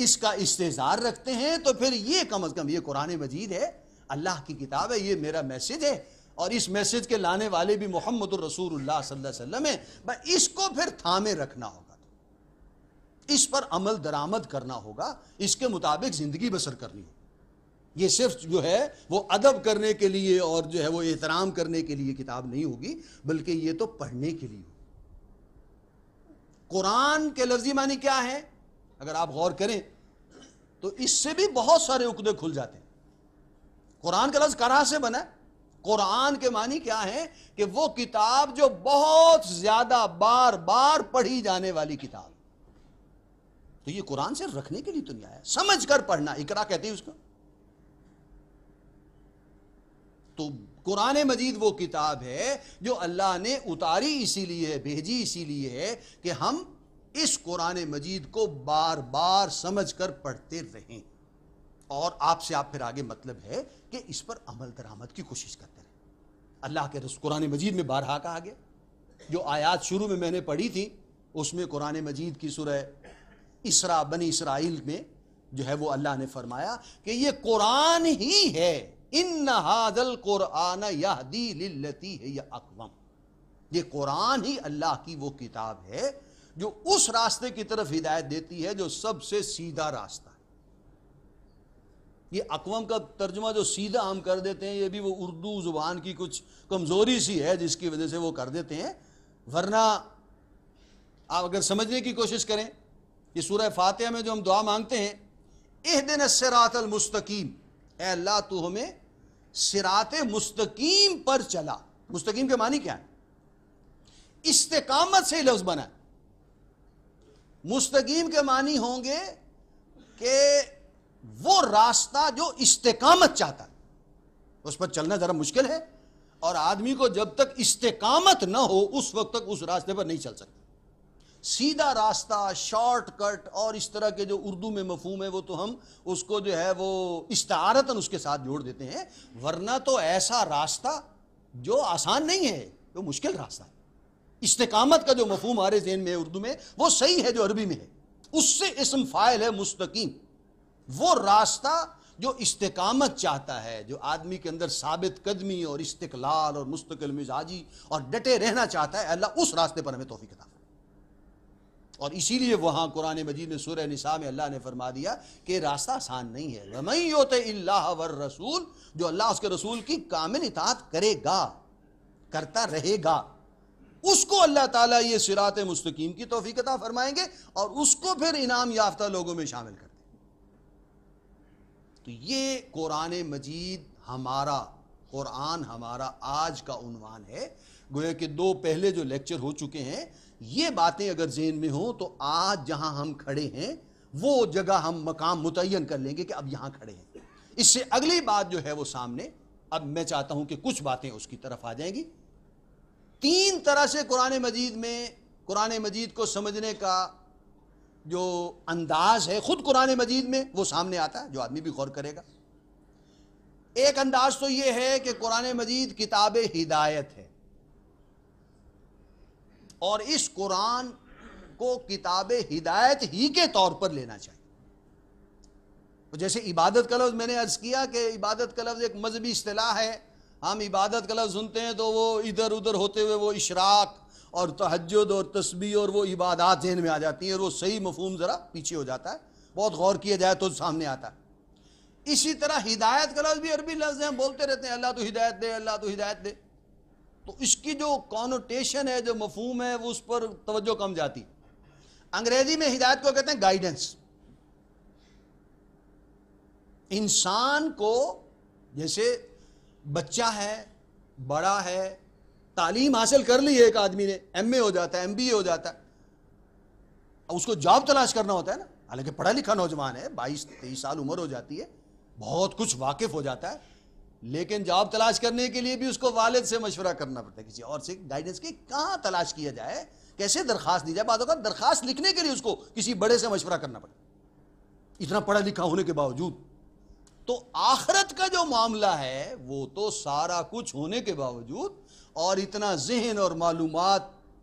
इसका इस्तेजार रखते हैं तो फिर ये कम अज़ कम ये कुरान मजीद है अल्लाह की किताब है ये मेरा मैसेज है और इस मैसेज के लाने वाले भी मोहम्मद रसूलुल्लाह सल्लल्लाहु अलैहि वसल्लम इसको फिर थामे रखना होगा इस पर अमल दरामद करना होगा इसके मुताबिक ज़िंदगी बसर करनी होगी ये सिर्फ जो है वो अदब करने के लिए और जो है वो एहतराम करने के लिए किताब नहीं होगी बल्कि ये तो पढ़ने के लिए कुरान के लफ्जी मानी क्या है अगर आप गौर करें तो इससे भी बहुत सारे उकदे खुल जाते हैं कुरान का लफ्ज करा से बना है कुरान के मानी क्या है कि वो किताब जो बहुत ज्यादा बार बार पढ़ी जाने वाली किताब तो ये कुरान से रखने के लिए तो नहीं आया समझ कर पढ़ना इकरा कहती है उसको तो कुरान मजीद वो किताब है जो अल्लाह ने उतारी इसीलिए है भेजी इसीलिए है कि हम इस कुरान मजीद को बार बार समझ कर पढ़ते रहें और आपसे आप फिर आगे मतलब है कि इस पर अमल दरामद की कोशिश करते रहे अल्लाह के रस कुरान मजीद में बारहा कहा गया जो आयात शुरू में मैंने पढ़ी थी उसमें कुरान मजीद की सुरह इसरा बनी इसराइल में जो है वो अल्लाह ने फरमाया कि ये कुरान ही है इन हादल कुरान यहदी लिल्लती है यह अकवम ये कुरान ही अल्लाह की वो किताब है जो उस रास्ते की तरफ हिदायत देती है जो सबसे सीधा रास्ता ये अकवम का तर्जमा जो सीधा हम कर देते हैं ये भी वो उर्दू ज़ुबान की कुछ कमज़ोरी सी है जिसकी वजह से वो कर देते हैं वरना आप अगर समझने की कोशिश करें ये सूरह फातह में जो हम दुआ मांगते हैं एह दिन सरात मुस्तकीम ए अल्लाह तो हमें सिरात मुस्तकीम पर चला मुस्तकीम के मानी क्या है इस्तेकामत से लफ्ज बना मुस्तकीम के मानी होंगे के वो रास्ता जो इस्तेकामत चाहता है उस पर चलना जरा मुश्किल है और आदमी को जब तक इस्तेकामत ना हो उस वक्त तक उस रास्ते पर नहीं चल सकता सीधा रास्ता शॉर्टकट और इस तरह के जो उर्दू में मफहम है वो तो हम उसको जो है वो इस्तारतन उसके साथ जोड़ देते हैं वरना तो ऐसा रास्ता जो आसान नहीं है वो मुश्किल रास्ता है इस्तेकामत का जो मफहम रहे जहन में उर्दू में वो सही है जो अरबी में है उससे इसम फाइल है मुस्तकीम वो रास्ता जो इस्तकामत चाहता है जो आदमी के अंदर साबित कदमी और इस्तकलाल और मुस्तकिल मिजाजी और डटे रहना चाहता है अल्लाह उस रास्ते पर हमें तोहफी किताब और इसीलिए वहां कुरान मजीद में सुर निसा में अल्लाह ने फरमा दिया कि रास्ता आसान नहीं है रमई होते वर रसूल जो अल्लाह उसके रसूल की कामिल इतात करेगा करता रहेगा उसको अल्लाह ताला ये सिरात मुस्तकीम की तोफ़ीकता फरमाएंगे और उसको फिर इनाम याफ्ता लोगों में शामिल कर तो ये कुरान मजीद हमारा कुरान हमारा आज का उनवान है गोया कि दो पहले जो लेक्चर हो चुके हैं ये बातें अगर जेन में हों तो आज जहां हम खड़े हैं वो जगह हम मकाम मुतन कर लेंगे कि अब यहां खड़े हैं इससे अगली बात जो है वो सामने अब मैं चाहता हूं कि कुछ बातें उसकी तरफ आ जाएंगी तीन तरह से कुरान मजीद में कुरान मजीद को समझने का जो अंदाज है ख़ुद कुरान मजीद में वो सामने आता है जो आदमी भी गौर करेगा एक अंदाज तो ये है कि कुरान मजीद किताब हिदायत है और इस कुरान को किताब हिदायत ही के तौर पर लेना चाहिए तो जैसे इबादत का लफ्ज़ मैंने अर्ज़ किया कि इबादत का लफ्ज़ एक मजहबी अतलाह है हम इबादत का लफ्ज़ सुनते हैं तो वो इधर उधर होते हुए वो इशराक और तहजद और तस्बी और वो इबादत जहन में आ जाती हैं और वो सही मफहम ज़रा पीछे हो जाता है बहुत गौर किया जाए तो सामने आता है इसी तरह हिदायत का लफ्ज़ भी अरबी लफ्ज़ हैं बोलते रहते हैं अल्लाह तो हिदायत दे अल्लाह तो हिदायत दे तो इसकी जो कॉनोटेशन है जो मफहम है वो उस पर तवज्जो कम जाती अंग्रेज़ी में हिदायत को कहते हैं गाइडेंस इंसान को जैसे बच्चा है बड़ा है तालीम हासिल कर ली है एक आदमी ने एम हो जाता है एम हो जाता है उसको जॉब तलाश करना होता है ना हालांकि पढ़ा लिखा नौजवान है बाईस तेईस साल उम्र हो जाती है बहुत कुछ वाकिफ हो जाता है लेकिन जॉब तलाश करने के लिए भी उसको वालिद से मशवरा करना पड़ता है किसी और से गाइडेंस की कहाँ तलाश किया जाए कैसे दरखास्त दी जाए बातों का दरखास्त लिखने के लिए उसको किसी बड़े से मशवरा करना पड़ता इतना पढ़ा लिखा होने के बावजूद तो आखरत का जो मामला है वो तो सारा कुछ होने के बावजूद और इतना जहन और मालूम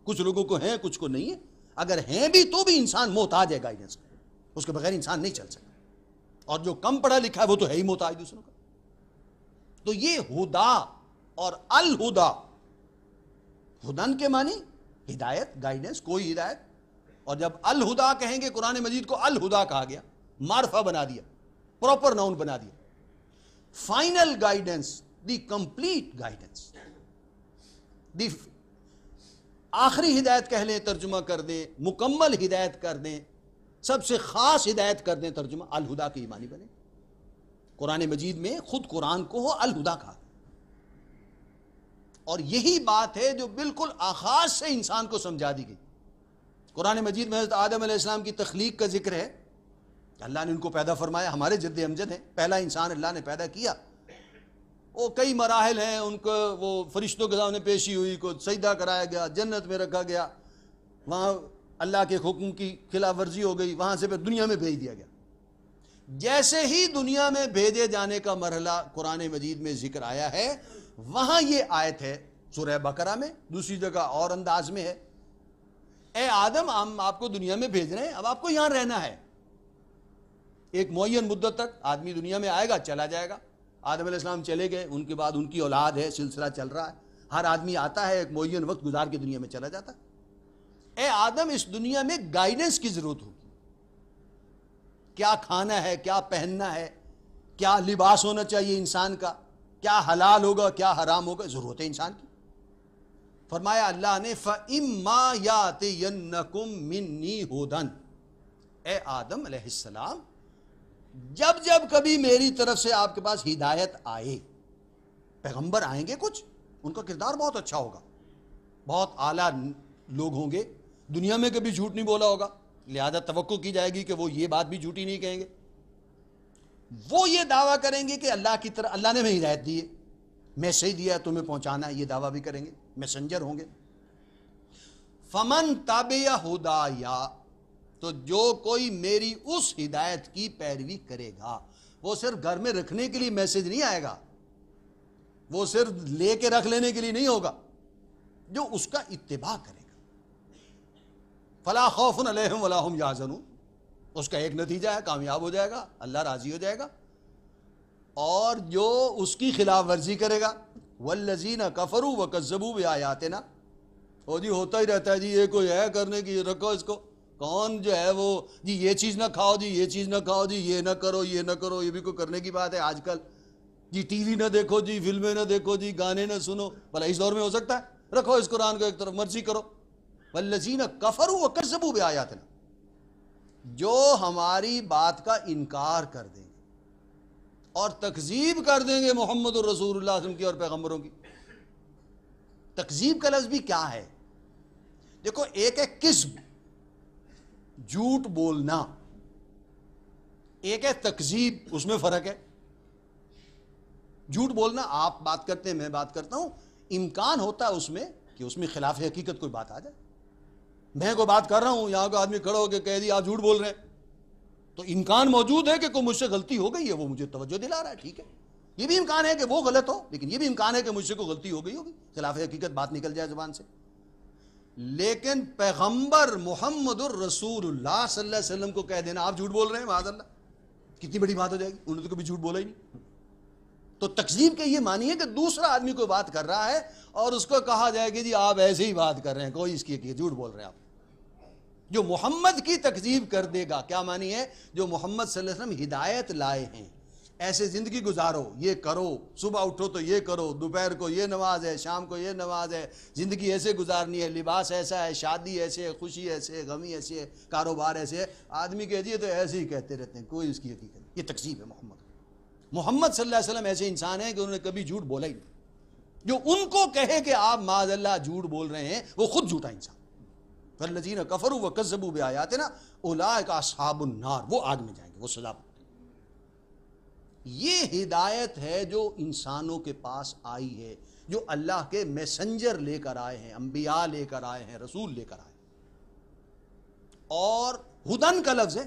कुछ लोगों को हैं कुछ को नहीं है अगर हैं भी तो भी इंसान मोहताज है गाइडेंस उसके बगैर इंसान नहीं चल सकता और जो कम पढ़ा लिखा है वो तो है ही मोहताज दूसरों का तो ये हुदा और अल हुदा हुदन के माने हिदायत गाइडेंस कोई हिदायत और जब अल हुदा कहेंगे कुरान मजीद को अल हुदा कहा गया मारफा बना दिया प्रॉपर नाउन बना दिया फाइनल गाइडेंस दी कंप्लीट गाइडेंस आखिरी हिदायत कह लें तर्जुमा कर दें मुकम्मल हिदायत कर दें सबसे ख़ास हिदायत कर दें तर्जुमा अलहुदा की ईमानी बने कुरान मजीद में खुद कुरान को हो अलहुदा कहा और यही बात है जो बिल्कुल आखाज से इंसान को समझा दी गई कुरान मजीद में हजरत आदम आसमाम की तख्लीक का जिक्र है अल्लाह ने उनको पैदा फरमाया हमारे जद्द अमजद हैं पहला इंसान अल्लाह ने पैदा किया वो कई मराहल हैं उनको वो फरिश्तों के सामने पेशी हुई को सजदा कराया गया जन्नत में रखा गया वहाँ अल्लाह के हुक्म की खिलाफ वर्जी हो गई वहाँ से फिर दुनिया में भेज दिया गया जैसे ही दुनिया में भेजे जाने का मरहला कुरान मजीद में जिक्र आया है वहाँ ये आयत है सुरह बकरा में दूसरी जगह और अंदाज में है ए आदम हम आपको दुनिया में भेज रहे हैं अब आपको यहाँ रहना है एक मुन मुद्दत तक आदमी दुनिया में आएगा चला जाएगा आदम इस्लाम चले गए उनके बाद उनकी औलाद है सिलसिला चल रहा है हर आदमी आता है एक मोयन वक्त गुजार के दुनिया में चला जाता है ए आदम इस दुनिया में गाइडेंस की ज़रूरत होगी क्या खाना है क्या पहनना है क्या लिबास होना चाहिए इंसान का क्या हलाल होगा क्या हराम होगा ज़रूरत है इंसान की फरमाया अल्लाह ने या तेन्नकुम मिन्नी होदन ए आदम अलैहिस्सलाम जब जब कभी मेरी तरफ से आपके पास हिदायत आए पैगंबर आएंगे कुछ उनका किरदार बहुत अच्छा होगा बहुत आला लोग होंगे दुनिया में कभी झूठ नहीं बोला होगा लिहाजा तो की जाएगी कि वो ये बात भी झूठी नहीं कहेंगे वो ये दावा करेंगे कि अल्लाह की तरह अल्लाह ने भी हिदायत दी है मैसेज दिया तुम्हें पहुंचाना ये दावा भी करेंगे मैसेंजर होंगे फमन ताबे हुदाया तो जो कोई मेरी उस हिदायत की पैरवी करेगा वो सिर्फ घर में रखने के लिए मैसेज नहीं आएगा वो सिर्फ लेके रख लेने के लिए नहीं होगा जो उसका इतबा करेगा फला खौफन अलहम वलाहम याजनू उसका एक नतीजा है कामयाब हो जाएगा अल्लाह राजी हो जाएगा और जो उसकी खिलाफ वर्जी करेगा वल्लजीना कफरू व कजबू आयाते ना वो जी होता ही रहता है जी ये कोई है करने की रखो इसको कौन जो है वो जी ये चीज़ ना खाओ जी ये चीज़ ना खाओ जी ये ना करो ये ना करो ये भी कोई करने की बात है आजकल जी टीवी ना देखो जी फिल्में ना देखो जी गाने ना सुनो भला इस दौर में हो सकता है रखो इस कुरान को एक तरफ मर्जी करो कफर हुआ कर सबू भी आया ना जो हमारी बात का इनकार कर देंगे और तकजीब कर देंगे मोहम्मद रसूल की और पैगम्बरों की तकजीब का लफ्ज़ भी क्या है देखो एक है किस्म झूठ बोलना एक है तकजीब उसमें फर्क है झूठ बोलना आप बात करते हैं मैं बात करता हूं इम्कान होता है उसमें कि उसमें खिलाफ हकीकत कोई बात आ जाए मैं कोई बात कर रहा हूं यहां का आदमी खड़ा होकर कह दिया आप झूठ बोल रहे हैं तो इम्कान मौजूद है कि कोई मुझसे गलती हो गई है वो मुझे तवज्जो दिला रहा है ठीक है ये भी इम्कान है कि वो गलत हो लेकिन ये भी इम्कान है कि मुझसे कोई गलती हो गई होगी खिलाफ हकीकत बात निकल जाए जबान से लेकिन पैगंबर मोहम्मद रसूलुल्लाह को कह देना आप झूठ बोल रहे हैं माजल्ला कितनी बड़ी बात हो जाएगी उन्होंने तो कभी झूठ बोला ही नहीं तो तकजीब के ये मानिए कि दूसरा आदमी कोई बात कर रहा है और उसको कहा जाए कि जी आप ऐसे ही बात कर रहे हैं कोई इसकी झूठ बोल रहे हैं आप जो मोहम्मद की तकजीब कर देगा क्या मानिए जो मोहम्मद हिदायत लाए हैं ऐसे ज़िंदगी गुजारो ये करो सुबह उठो तो ये करो दोपहर को ये नमाज है शाम को ये नमाज है ज़िंदगी ऐसे गुजारनी है लिबास ऐसा है शादी ऐसे है खुशी ऐसे है गमी ऐसे है कारोबार ऐसे है आदमी कह दिए तो ऐसे ही कहते रहते हैं कोई उसकी हकीकत नहीं ये तकसीब है मोहम्मद मोहम्मद सल्लल्लाहु अलैहि वसल्लम ऐसे इंसान हैं कि उन्होंने कभी झूठ बोला ही नहीं जो उनको कहे कि आप माजल्ला झूठ बोल रहे हैं वो खुद झूठा इंसान फल लजीन कफरू व कस्बू बे आयात ना ओला का नार वो आग में जाएंगे वो सजा ये हिदायत है जो इंसानों के पास आई है जो अल्लाह के मैसेंजर लेकर आए हैं अंबिया लेकर आए हैं रसूल लेकर आए और हुदन का लफ्ज है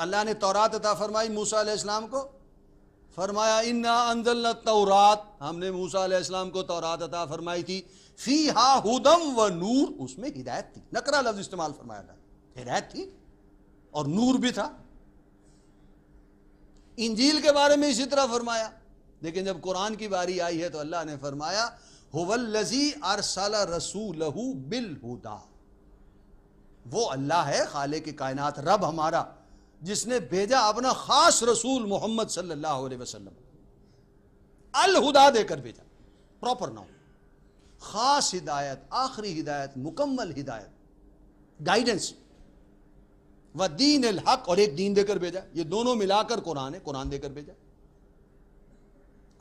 अल्लाह ने तौरात अता फरमाई मूसा इस्लाम को फरमाया इन्ना अंजल तौरात हमने मूसा इस्लाम को तौरात अता फरमाई थी फी हा हुदम व नूर उसमें हिदायत थी नकरा लफ्ज इस्तेमाल फरमाया था हिदायत थी और नूर भी था इंजील के बारे में इसी तरह फरमाया लेकिन जब कुरान की बारी आई है तो अल्लाह ने फरमाया हुवल्लजी अरसला रसूलहू बिल हुदा वो अल्लाह है खाले के कायनात रब हमारा जिसने भेजा अपना खास रसूल मोहम्मद सल्लल्लाहु अलैहि वसल्लम अल हुदा देकर भेजा प्रॉपर नाम खास हिदायत आखिरी हिदायत मुकम्मल हिदायत गाइडेंस व दीन अल हक और एक दीन देकर भेजा ये दोनों मिलाकर कुरान है कुरान देकर भेजा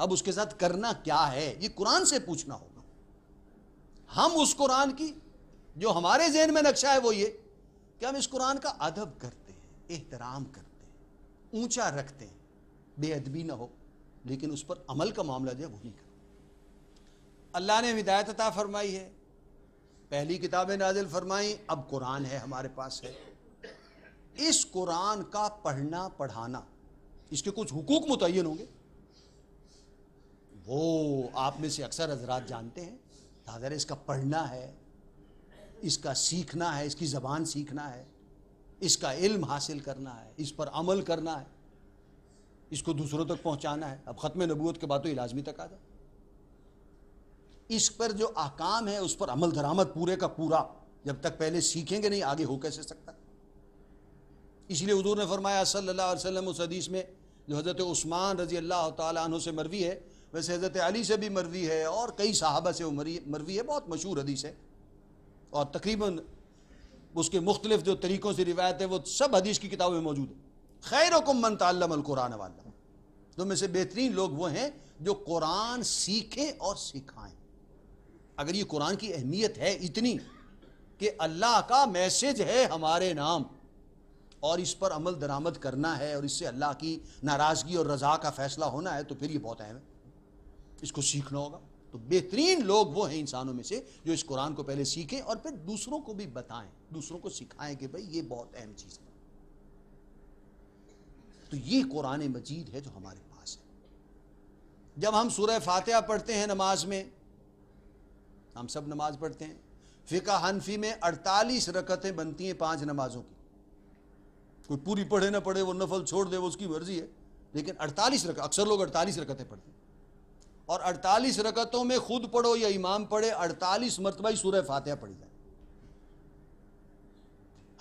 अब उसके साथ करना क्या है ये कुरान से पूछना होगा हम उस कुरान की जो हमारे जहन में नक्शा है वो ये कि हम इस कुरान का अदब करते हैं एहतराम करते हैं ऊंचा रखते हैं बेअदबी ना हो लेकिन उस पर अमल का मामला जो है वही करो अल्लाह ने हिदायत अता फरमाई है पहली किताबें नाजिल फरमाई अब कुरान है हमारे पास है इस कुरान का पढ़ना पढ़ाना इसके कुछ हुकूक मुतन होंगे वो आप में से अक्सर हजरात जानते हैं दादर इसका पढ़ना है इसका सीखना है इसकी ज़बान सीखना है इसका इल्म हासिल करना है इस पर अमल करना है इसको दूसरों तक पहुंचाना है अब ख़त्म नबूत के बाद तो लाजमी तक आ जाए इस पर जो आकाम है उस पर अमल दरामद पूरे का पूरा जब तक पहले सीखेंगे नहीं आगे हो कैसे सकता इसलिए हजूर ने फरमाया सल्ला वसम उस हदीस में जो हज़रत उस्मान रजी अल्लाह तु से मरवी है वैसे हज़रत अली से भी मरवी है और कई साहबा से मरी मरवी है बहुत मशहूर हदीस है और तकरीबन उसके मुख्तलिफ जो तरीक़ों से रिवायत है वो सब हदीस की किताबों में मौजूद है खैर मन तल्लमकुरान वाला तो में से बेहतरीन लोग वो हैं जो कुरान सीखें और सिखाएं अगर ये कुरान की अहमियत है इतनी कि अल्लाह का मैसेज है हमारे नाम और इस पर अमल दरामद करना है और इससे अल्लाह की नाराज़गी और रज़ा का फ़ैसला होना है तो फिर ये बहुत अहम है इसको सीखना होगा तो बेहतरीन लोग वो हैं इंसानों में से जो इस कुरान को पहले सीखें और फिर दूसरों को भी बताएं दूसरों को सिखाएं कि भाई ये बहुत अहम चीज़ है तो ये कुरान मजीद है जो हमारे पास है जब हम सूर्य फातह पढ़ते हैं नमाज में हम सब नमाज पढ़ते हैं फ़िका हनफी में अड़तालीस रकतें बनती हैं पाँच नमाज़ों की कोई पूरी पढ़े ना पढ़े वो नफल छोड़ दे वो उसकी मर्जी है लेकिन अड़तालीस रकत अक्सर लोग अड़तालीस रकतें पढ़ते हैं और अड़तालीस रकतों में खुद पढ़ो या इमाम पढ़े अड़तालीस मरतबा सूरह फातह पढ़ी जाए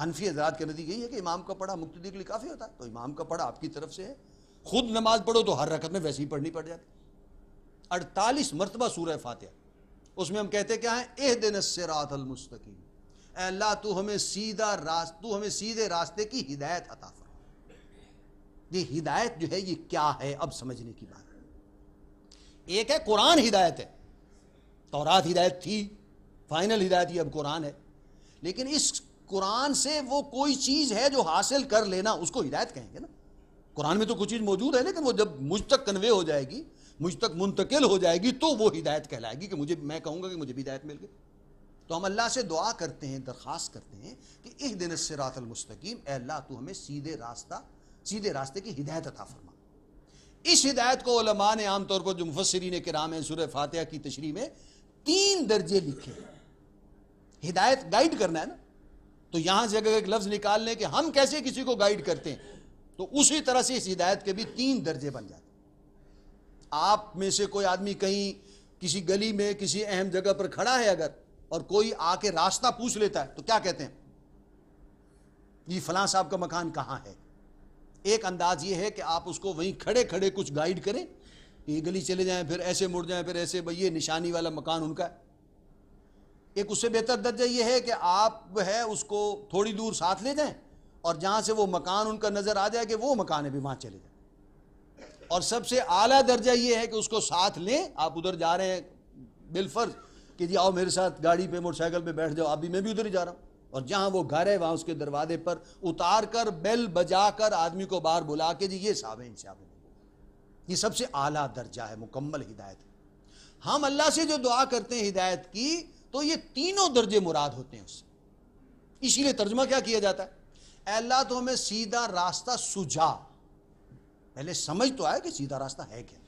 हनफी हजरात के नतीज यही है कि इमाम का पढ़ा मुख्तदी के लिए काफ़ी होता है तो इमाम का पढ़ा आपकी तरफ से है खुद नमाज पढ़ो तो हर रकत में वैसे ही पढ़नी पड़ जाती अड़तालीस मरतबा सूरह फातह उसमें हम कहते क्या है एह दिन सिरातल मुस्तकीम अल्लाह तू हमें सीधा रास्त तू हमें सीधे रास्ते की हिदायत अता फर ये हिदायत जो है ये क्या है अब समझने की बात एक है कुरान हिदायत है तौरात हिदायत थी फाइनल हिदायत ये अब कुरान है लेकिन इस कुरान से वो कोई चीज़ है जो हासिल कर लेना उसको हिदायत कहेंगे ना कुरान में तो कुछ चीज़ मौजूद है लेकिन वो जब मुझ तक कन्वे हो जाएगी मुझ तक मुंतकिल हो जाएगी तो वो हिदायत कहलाएगी कि मुझे मैं कहूँगा कि मुझे भी हिदायत मिल गई तो हम अल्लाह से दुआ करते हैं दरख्वास्त करते हैं कि एक दिन सिरातलमस्तकीम अल्लाह तो हमें सीधे रास्ता सीधे रास्ते की हिदायत अता फरमा इस हिदायत को उलमा ने आमतौर पर जो मुफसरीन कराम हैं सुर फातह की तशरी में तीन दर्जे लिखे हिदायत गाइड करना है ना तो यहां से अगर एक लफ्ज निकाल लें कि हम कैसे किसी को गाइड करते हैं तो उसी तरह से इस हिदायत के भी तीन दर्जे बन जाते आप में से कोई आदमी कहीं किसी गली में किसी अहम जगह पर खड़ा है अगर और कोई आके रास्ता पूछ लेता है तो क्या कहते हैं ये फलां साहब का मकान कहां है एक अंदाज ये है कि आप उसको वहीं खड़े खड़े कुछ गाइड करें ये गली चले जाएं फिर ऐसे मुड़ जाएं फिर ऐसे भाई ये निशानी वाला मकान उनका है एक उससे बेहतर दर्जा ये है कि आप है उसको थोड़ी दूर साथ ले जाएं और जहां से वो मकान उनका नज़र आ जाए कि वो मकान है भी वहां चले जाए और सबसे आला दर्जा ये है कि उसको साथ लें आप उधर जा रहे हैं बिलफर्ज कि जी आओ मेरे साथ गाड़ी पे मोटरसाइकिल पे बैठ जाओ अभी मैं भी उधर ही जा रहा हूँ और जहाँ वो घर है वहाँ उसके दरवाजे पर उतार कर बेल बजा कर आदमी को बाहर बुला के जी ये साहब इन साहब ये सबसे आला दर्जा है मुकम्मल हिदायत हम अल्लाह से जो दुआ करते हैं हिदायत की तो ये तीनों दर्जे मुराद होते हैं उससे इसीलिए तर्जमा क्या किया जाता है अल्लाह तो हमें सीधा रास्ता सुझा पहले समझ तो आया कि सीधा रास्ता है क्या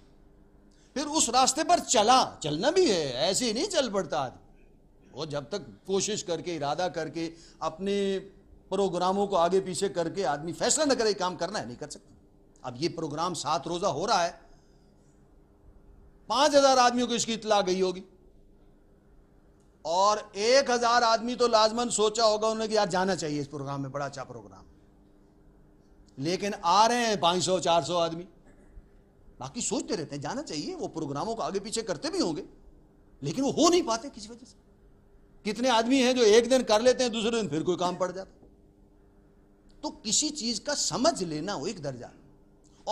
फिर उस रास्ते पर चला चलना भी है ऐसे ही नहीं चल पड़ता आदमी वो जब तक कोशिश करके इरादा करके अपने प्रोग्रामों को आगे पीछे करके आदमी फैसला न करे काम करना है नहीं कर सकता अब ये प्रोग्राम सात रोजा हो रहा है पांच हजार आदमियों को इसकी इतला गई होगी और एक हजार आदमी तो लाजमन सोचा होगा उन्होंने कि यार जाना चाहिए इस प्रोग्राम में बड़ा अच्छा प्रोग्राम लेकिन आ रहे हैं पांच सौ चार सौ आदमी बाकी सोचते रहते हैं जाना चाहिए वो प्रोग्रामों को आगे पीछे करते भी होंगे लेकिन वो हो नहीं पाते किसी वजह से कितने आदमी हैं जो एक दिन कर लेते हैं दूसरे दिन फिर कोई काम पड़ जाता तो किसी चीज का समझ लेना वो एक दर्जा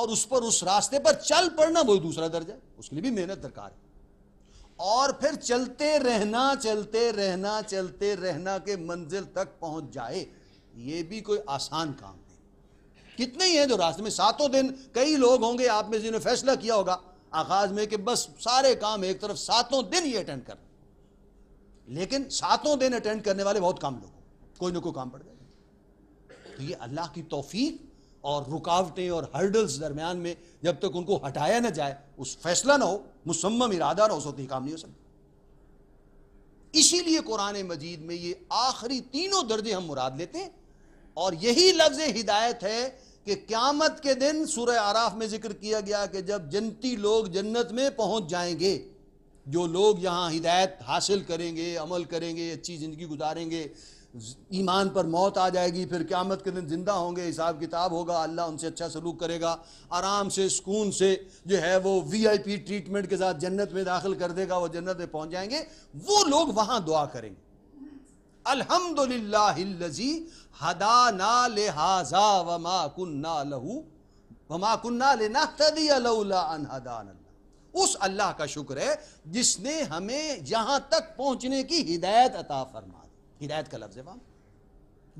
और उस पर उस रास्ते पर चल पड़ना वो दूसरा दर्जा उसके लिए भी मेहनत दरकार है और फिर चलते रहना चलते रहना चलते रहना के मंजिल तक पहुंच जाए ये भी कोई आसान काम कितने ही हैं जो रास्ते में सातों दिन कई लोग होंगे आप में जिन्होंने फैसला किया होगा आगाज में कि बस सारे काम एक तरफ सातों दिन ही अटेंड कर लेकिन सातों दिन अटेंड करने वाले बहुत कम लोग कोई ना कोई काम पड़ जाए तो ये अल्लाह की तोफीक और रुकावटें और हर्डल्स दरमियान में जब तक उनको हटाया ना जाए उस फैसला ना हो मुसम्म इरादा ना हो सकती काम नहीं हो सकता इसीलिए कुरान मजीद में ये आखिरी तीनों दर्जे हम मुराद लेते हैं और यही लफ्ज हिदायत है कि क्यामत के दिन सूर्य आराफ में जिक्र किया गया कि जब जनती लोग जन्नत में पहुंच जाएंगे जो लोग यहाँ हिदायत हासिल करेंगे अमल करेंगे अच्छी ज़िंदगी गुजारेंगे ईमान पर मौत आ जाएगी फिर क्यामत के दिन ज़िंदा होंगे हिसाब किताब होगा अल्लाह उनसे अच्छा सलूक करेगा आराम से सुकून से जो है वो वीआईपी ट्रीटमेंट के साथ जन्नत में दाखिल कर देगा वो जन्नत में पहुंच जाएंगे वो लोग वहाँ दुआ करेंगे अलहमदुल्लाजी हदा ना लिहाजा वमा कुन्ना लहू वमा कुन्ना लेना उस अल्लाह का शुक्र है जिसने हमें यहाँ तक पहुँचने की हिदायत अता फरमा दी हिदायत का लफ्ज़ वाम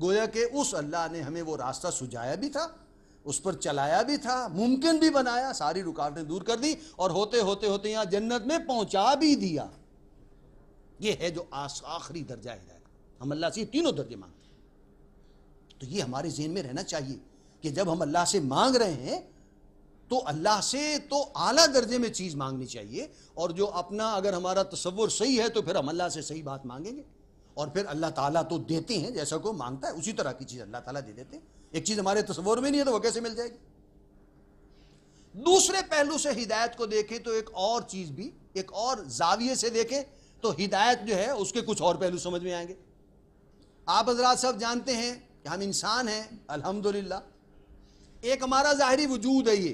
गोया के उस अल्लाह ने हमें वो रास्ता सुझाया भी था उस पर चलाया भी था मुमकिन भी बनाया सारी रुकावटें दूर कर दी और होते होते होते यहाँ जन्नत में पहुँचा भी दिया ये है जो आखिरी दर्जा हिदायत हम अल्लाह से तीनों दर्जे मांगते हैं तो ये हमारे जेन में रहना चाहिए कि जब हम अल्लाह से मांग रहे हैं तो अल्लाह से तो आला दर्जे में चीज़ मांगनी चाहिए और जो अपना अगर हमारा तस्वुर सही है तो फिर हम अल्लाह से सही बात मांगेंगे और फिर अल्लाह ताला तो देते हैं जैसा को मांगता है उसी तरह की चीज़ अल्लाह ताला दे देते हैं एक चीज़ हमारे तस्वुर में नहीं है तो वह कैसे मिल जाएगी दूसरे पहलू से हिदायत को देखें तो एक और चीज़ भी एक और जाविये से देखें तो हिदायत जो है उसके कुछ और पहलू समझ में आएंगे आप हजरात साहब जानते हैं हम इंसान हैं अल्हम्दुलिल्लाह एक हमारा ज़ाहरी वजूद है ये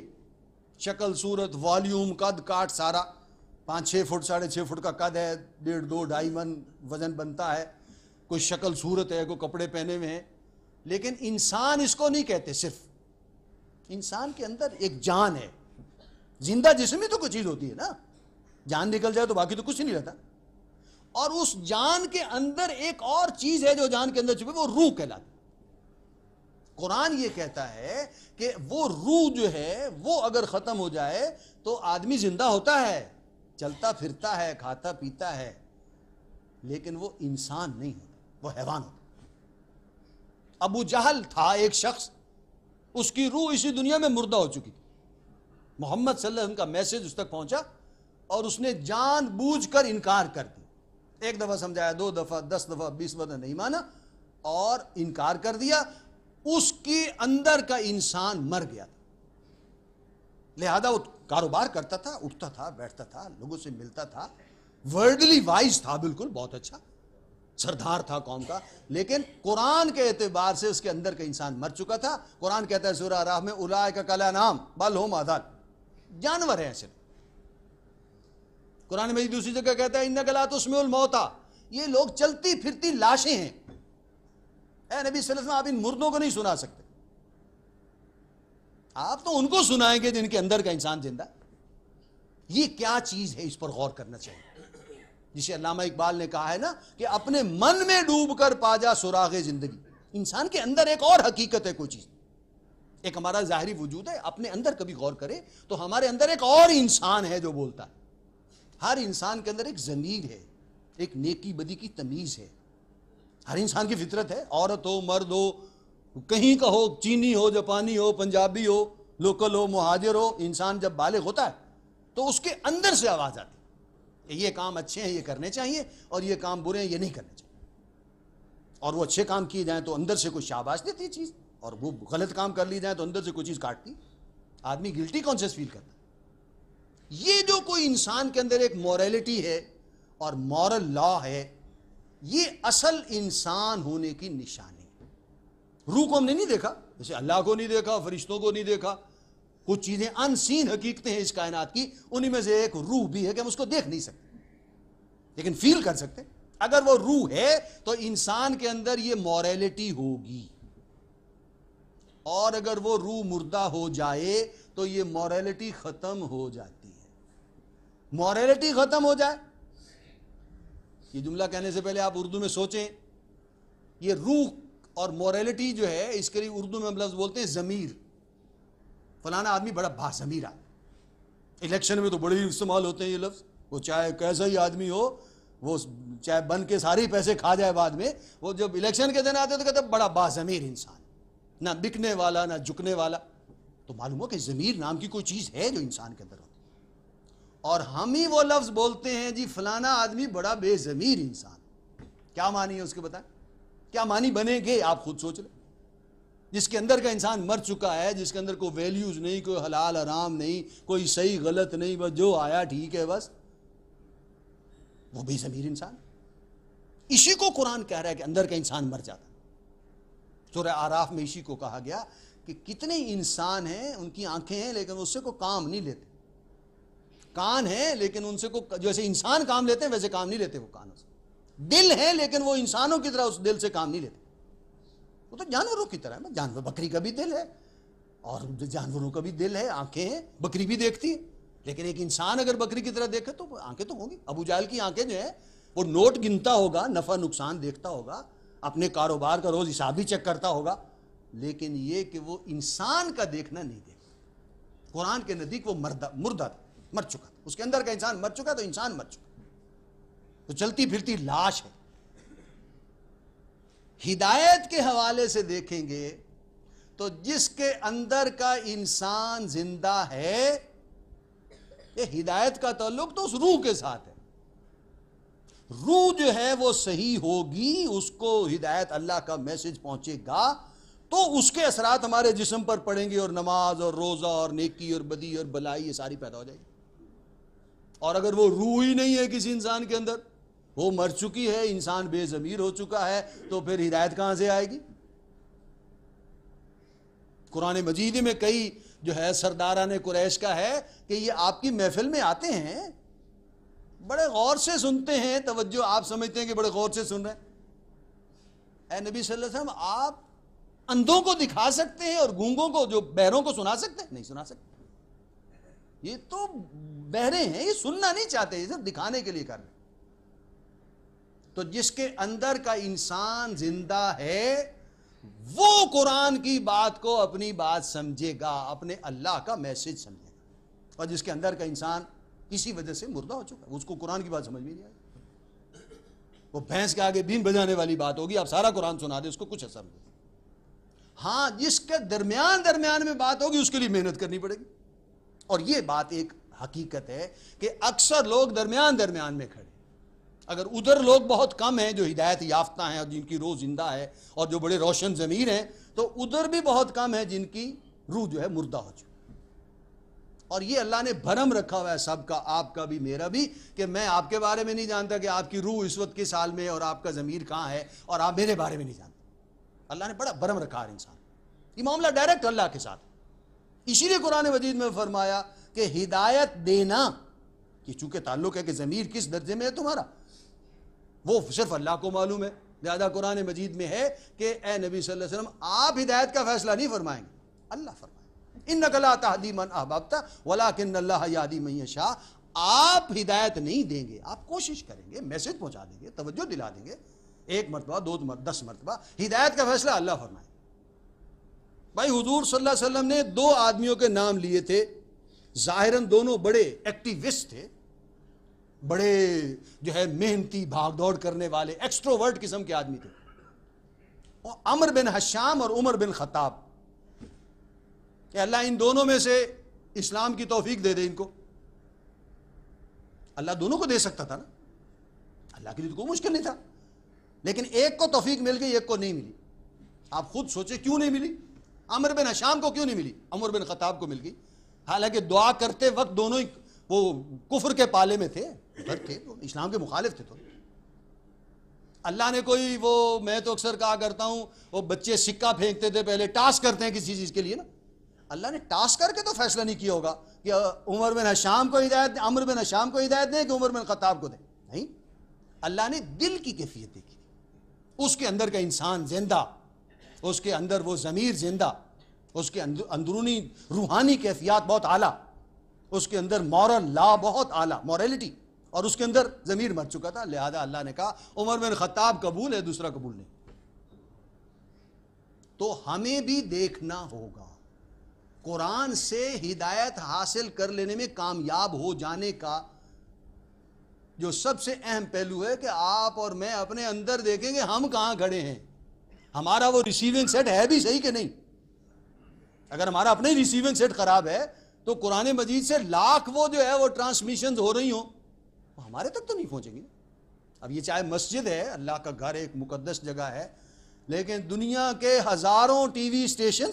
शक्ल सूरत वॉल्यूम कद काट सारा पाँच छः फुट साढ़े छः फुट का कद है डेढ़ दो ढाई मन वज़न बनता है कोई शक्ल सूरत है कोई कपड़े पहने हुए हैं लेकिन इंसान इसको नहीं कहते सिर्फ इंसान के अंदर एक जान है जिंदा जिसम ही तो कोई चीज़ होती है ना जान निकल जाए तो बाकी तो कुछ नहीं रहता और उस जान के अंदर एक और चीज़ है जो जान के अंदर छुपी वो रूह कहलाती कुरान ये कहता है कि वो रूह जो है वो अगर ख़त्म हो जाए तो आदमी ज़िंदा होता है चलता फिरता है खाता पीता है लेकिन वो इंसान नहीं होता वो हैवान होता अबू जहल था एक शख्स उसकी रूह इसी दुनिया में मुर्दा हो चुकी मोहम्मद सल्लल्लाहु अलैहि वसल्लम का मैसेज उस तक पहुंचा और उसने जानबूझकर इनकार कर दिया एक दफ़ा समझाया दो दफ़ा दस दफ़ा बीस दफ़ा नहीं माना और इनकार कर दिया उसके अंदर का इंसान मर गया था लिहाजा वो कारोबार करता था उठता था बैठता था लोगों से मिलता था वर्डली वाइज था बिल्कुल बहुत अच्छा सरदार था कौम का लेकिन कुरान के एतबार से उसके अंदर का इंसान मर चुका था कुरान कहता है सूर्य राह में उलाय का कला नाम बल होम आदान जानवर है ऐसे कुरान में दूसरी जगह कहता है इन गला तो उसमें मौता ये लोग चलती फिरती लाशें हैं ए नबी सल्लल्लाहु अलैहि आप इन मुर्दों को नहीं सुना सकते आप तो उनको सुनाएंगे जिनके अंदर का इंसान जिंदा ये क्या चीज है इस पर गौर करना चाहिए जिसे अलामा इकबाल ने कहा है ना कि अपने मन में डूब कर पा जा सुराग जिंदगी इंसान के अंदर एक और हकीकत है कोई चीज एक हमारा जाहरी वजूद है अपने अंदर कभी गौर करें तो हमारे अंदर एक और इंसान है जो बोलता है हर इंसान के अंदर एक जमीर है एक नेकी बदी की तमीज है हर इंसान की फितरत है औरत हो मर्द हो कहीं का हो चीनी हो जापानी हो पंजाबी हो लोकल हो महाजिर हो इंसान जब बालिग होता है तो उसके अंदर से आवाज़ आती है ये काम अच्छे हैं ये करने चाहिए और ये काम बुरे हैं ये नहीं करने चाहिए और वो अच्छे काम किए जाएँ तो अंदर से कोई शाबाश देती चीज़ और वो गलत काम कर ली जाए तो अंदर से कोई चीज़ काटती आदमी गिल्टी कॉन्शियस फील करता ये जो कोई इंसान के अंदर एक मॉरेलिटी है और मॉरल लॉ है ये असल इंसान होने की निशानी रूह को हमने नहीं देखा जैसे अल्लाह को नहीं देखा फरिश्तों को नहीं देखा कुछ चीजें अनसीन हकीकतें हैं इस कायनात की उन्हीं में से एक रूह भी है कि हम उसको देख नहीं सकते लेकिन फील कर सकते अगर वो रूह है तो इंसान के अंदर ये मॉरेलिटी होगी और अगर वो रूह मुर्दा हो जाए तो ये मॉरेलिटी खत्म हो जाती है मॉरेलिटी खत्म हो जाए ये जुमला कहने से पहले आप उर्दू में सोचें ये रूह और मॉरेलिटी जो है इसके लिए उर्दू में हम लफ्ज़ बोलते हैं ज़मीर फलाना आदमी बड़ा बाज़मीर आदमी इलेक्शन में तो बड़े ही इस्तेमाल होते हैं ये लफ्ज़ वो चाहे कैसा ही आदमी हो वो चाहे बन के सारे पैसे खा जाए बाद में वो जब इलेक्शन के दिन आते तो कहते बड़ा बाज़मीर इंसान ना बिकने वाला ना झुकने वाला तो मालूम हो कि ज़मीर नाम की कोई चीज़ है जो इंसान के अंदर होती और हम ही वो लफ्ज़ बोलते हैं जी फलाना आदमी बड़ा बेज़मीर इंसान क्या मानी है उसके बताएं क्या मानी बनेंगे आप खुद सोच लें जिसके अंदर का इंसान मर चुका है जिसके अंदर कोई वैल्यूज़ नहीं कोई हलाल आराम नहीं कोई सही गलत नहीं बस जो आया ठीक है बस वो बेज़मीर इंसान इसी को कुरान कह रहा है कि अंदर का इंसान मर जाता सूर्य आराफ में इसी को कहा गया कि कितने इंसान हैं उनकी आंखें हैं लेकिन उससे को काम नहीं लेते कान है लेकिन उनसे को जैसे इंसान काम लेते हैं वैसे काम नहीं लेते वो कानों से दिल है लेकिन वो इंसानों की तरह उस दिल से काम नहीं लेते वो तो जानवरों की तरह है जानवर बकरी का भी दिल है और जानवरों का भी दिल है आंखें हैं बकरी भी देखती है लेकिन एक इंसान अगर बकरी की तरह देखे तो आंखें तो होंगी अबू जाल की आंखें जो है वो नोट गिनता होगा नफा नुकसान देखता होगा अपने कारोबार का रोज हिसाब ही चेक करता होगा लेकिन ये कि वो इंसान का देखना नहीं देखता कुरान के नजदीक वो मर्दा मुर्दा था मर चुका उसके अंदर का इंसान मर चुका तो इंसान मर चुका तो चलती फिरती लाश है हिदायत के हवाले से देखेंगे तो जिसके अंदर का इंसान जिंदा है ये हिदायत का ताल्लुक तो उस रूह के साथ है रूह जो है वो सही होगी उसको हिदायत अल्लाह का मैसेज पहुंचेगा तो उसके असरात हमारे जिसम पर पड़ेंगे और नमाज और रोज़ा और नेकी और बदी और भलाई ये सारी पैदा हो जाएगी और अगर वो रूह ही नहीं है किसी इंसान के अंदर वो मर चुकी है इंसान बेजमीर हो चुका है तो फिर हिदायत कहां से आएगी कुरान मजीद में कई जो है सरदारा ने कुरैश का है कि ये आपकी महफिल में आते हैं बड़े गौर से सुनते हैं तवज्जो आप समझते हैं कि बड़े गौर से सुन रहे हैं सल्लल्लाहु अलैहि वसल्लम आप अंधों को दिखा सकते हैं और गूंगों को जो बहरों को सुना सकते हैं नहीं सुना सकते ये तो बहरे हैं ये सुनना नहीं चाहते ये सिर्फ दिखाने के लिए कर रहे तो जिसके अंदर का इंसान जिंदा है वो कुरान की बात को अपनी बात समझेगा अपने अल्लाह का मैसेज समझेगा और जिसके अंदर का इंसान इसी वजह से मुर्दा हो चुका है उसको कुरान की बात समझ में नहीं आई वो भैंस के आगे बीन बजाने वाली बात होगी आप सारा कुरान सुना दे उसको कुछ असर नहीं हाँ जिसके दरमियान दरमियान में बात होगी उसके लिए मेहनत करनी पड़ेगी और ये बात एक हकीकत है कि अक्सर लोग दरमियान दरमियान में खड़े अगर उधर लोग बहुत कम हैं जो हिदायत याफ्ता हैं और जिनकी रूह जिंदा है और जो बड़े रोशन ज़मीर हैं तो उधर भी बहुत कम है जिनकी रूह जो है मुर्दा हो चुकी और ये अल्लाह ने भरम रखा हुआ है सबका आपका भी मेरा भी कि मैं आपके बारे में नहीं जानता कि आपकी रूह इस वक्त किस हाल में और आपका ज़मीर कहाँ है और आप मेरे बारे में नहीं जानते अल्लाह ने बड़ा भरम रखा है इंसान ये मामला डायरेक्ट अल्लाह के साथ इसीलिए कुरान मजीद में फरमाया कि हिदायत देना कि चूंकि ताल्लुक है कि ज़मीर किस दर्जे में है तुम्हारा वो सिर्फ अल्लाह को मालूम है ज्यादा कुरान मजीद में है कि ए नबी वसल्लम आप हिदायत का फैसला नहीं फरमाएंगे अल्लाह फरमाएंगे इन नकला तहदी मन अहबाबता वला किन यादी मैय शाह आप हिदायत नहीं देंगे आप कोशिश करेंगे मैसेज पहुंचा देंगे तवज्जो दिला देंगे एक मरतबा दो मरतबा दस मरतबा हिदायत का फैसला अल्लाह फरमाएंगे भाई हजूर सल्ला अलैहि ने दो आदमियों के नाम लिए थे जाहिरन दोनों बड़े एक्टिविस्ट थे बड़े जो है मेहनती भाग दौड़ करने वाले एक्स्ट्रोवर्ट किस्म के आदमी थे और अमर बिन हश्याम और उमर बिन खताब अल्लाह इन दोनों में से इस्लाम की तोफीक दे दे इनको अल्लाह दोनों को दे सकता था ना अल्लाह के लिए तो कोई मुश्किल नहीं था लेकिन एक को तोफीक मिल गई एक को नहीं मिली आप खुद सोचे क्यों नहीं मिली अमर बिन अशाम को क्यों नहीं मिली अमर बिन खताब को मिल गई हालांकि दुआ करते वक्त दोनों ही वो कुफर के पाले में थे उधर थे तो, इस्लाम के मुखालिफ थे तो अल्लाह ने कोई वो मैं तो अक्सर कहा करता हूँ वो बच्चे सिक्का फेंकते थे पहले टास्क करते हैं किसी चीज़ के लिए ना अल्लाह ने टास्क करके तो फैसला नहीं किया होगा कि उमर बिन अशाम को हिदायत दें अमर बिन अशाम को हिदायत दें कि उमर बिन खताब को दें नहीं अल्लाह ने दिल की कैफियत देखी उसके अंदर का इंसान जिंदा उसके अंदर वो ज़मीर जिंदा उसके अंदरूनी रूहानी कैफियात बहुत आला उसके अंदर मॉरल ला बहुत आला मॉरेलिटी और उसके अंदर ज़मीर मर चुका था लिहाजा अल्लाह ने कहा उमर बिन ख़त्ताब कबूल है दूसरा कबूल नहीं तो हमें भी देखना होगा कुरान से हिदायत हासिल कर लेने में कामयाब हो जाने का जो सबसे अहम पहलू है कि आप और मैं अपने अंदर देखेंगे हम कहाँ खड़े हैं हमारा वो रिसीविंग सेट है भी सही कि नहीं अगर हमारा अपना ही रिसीविंग सेट खराब है तो कुरान मजीद से लाख वो जो है वो ट्रांसमिशन हो रही हो तो हमारे तक तो नहीं पहुंचेंगी अब ये चाहे मस्जिद है अल्लाह का घर एक मुकदस जगह है लेकिन दुनिया के हज़ारों टीवी स्टेशन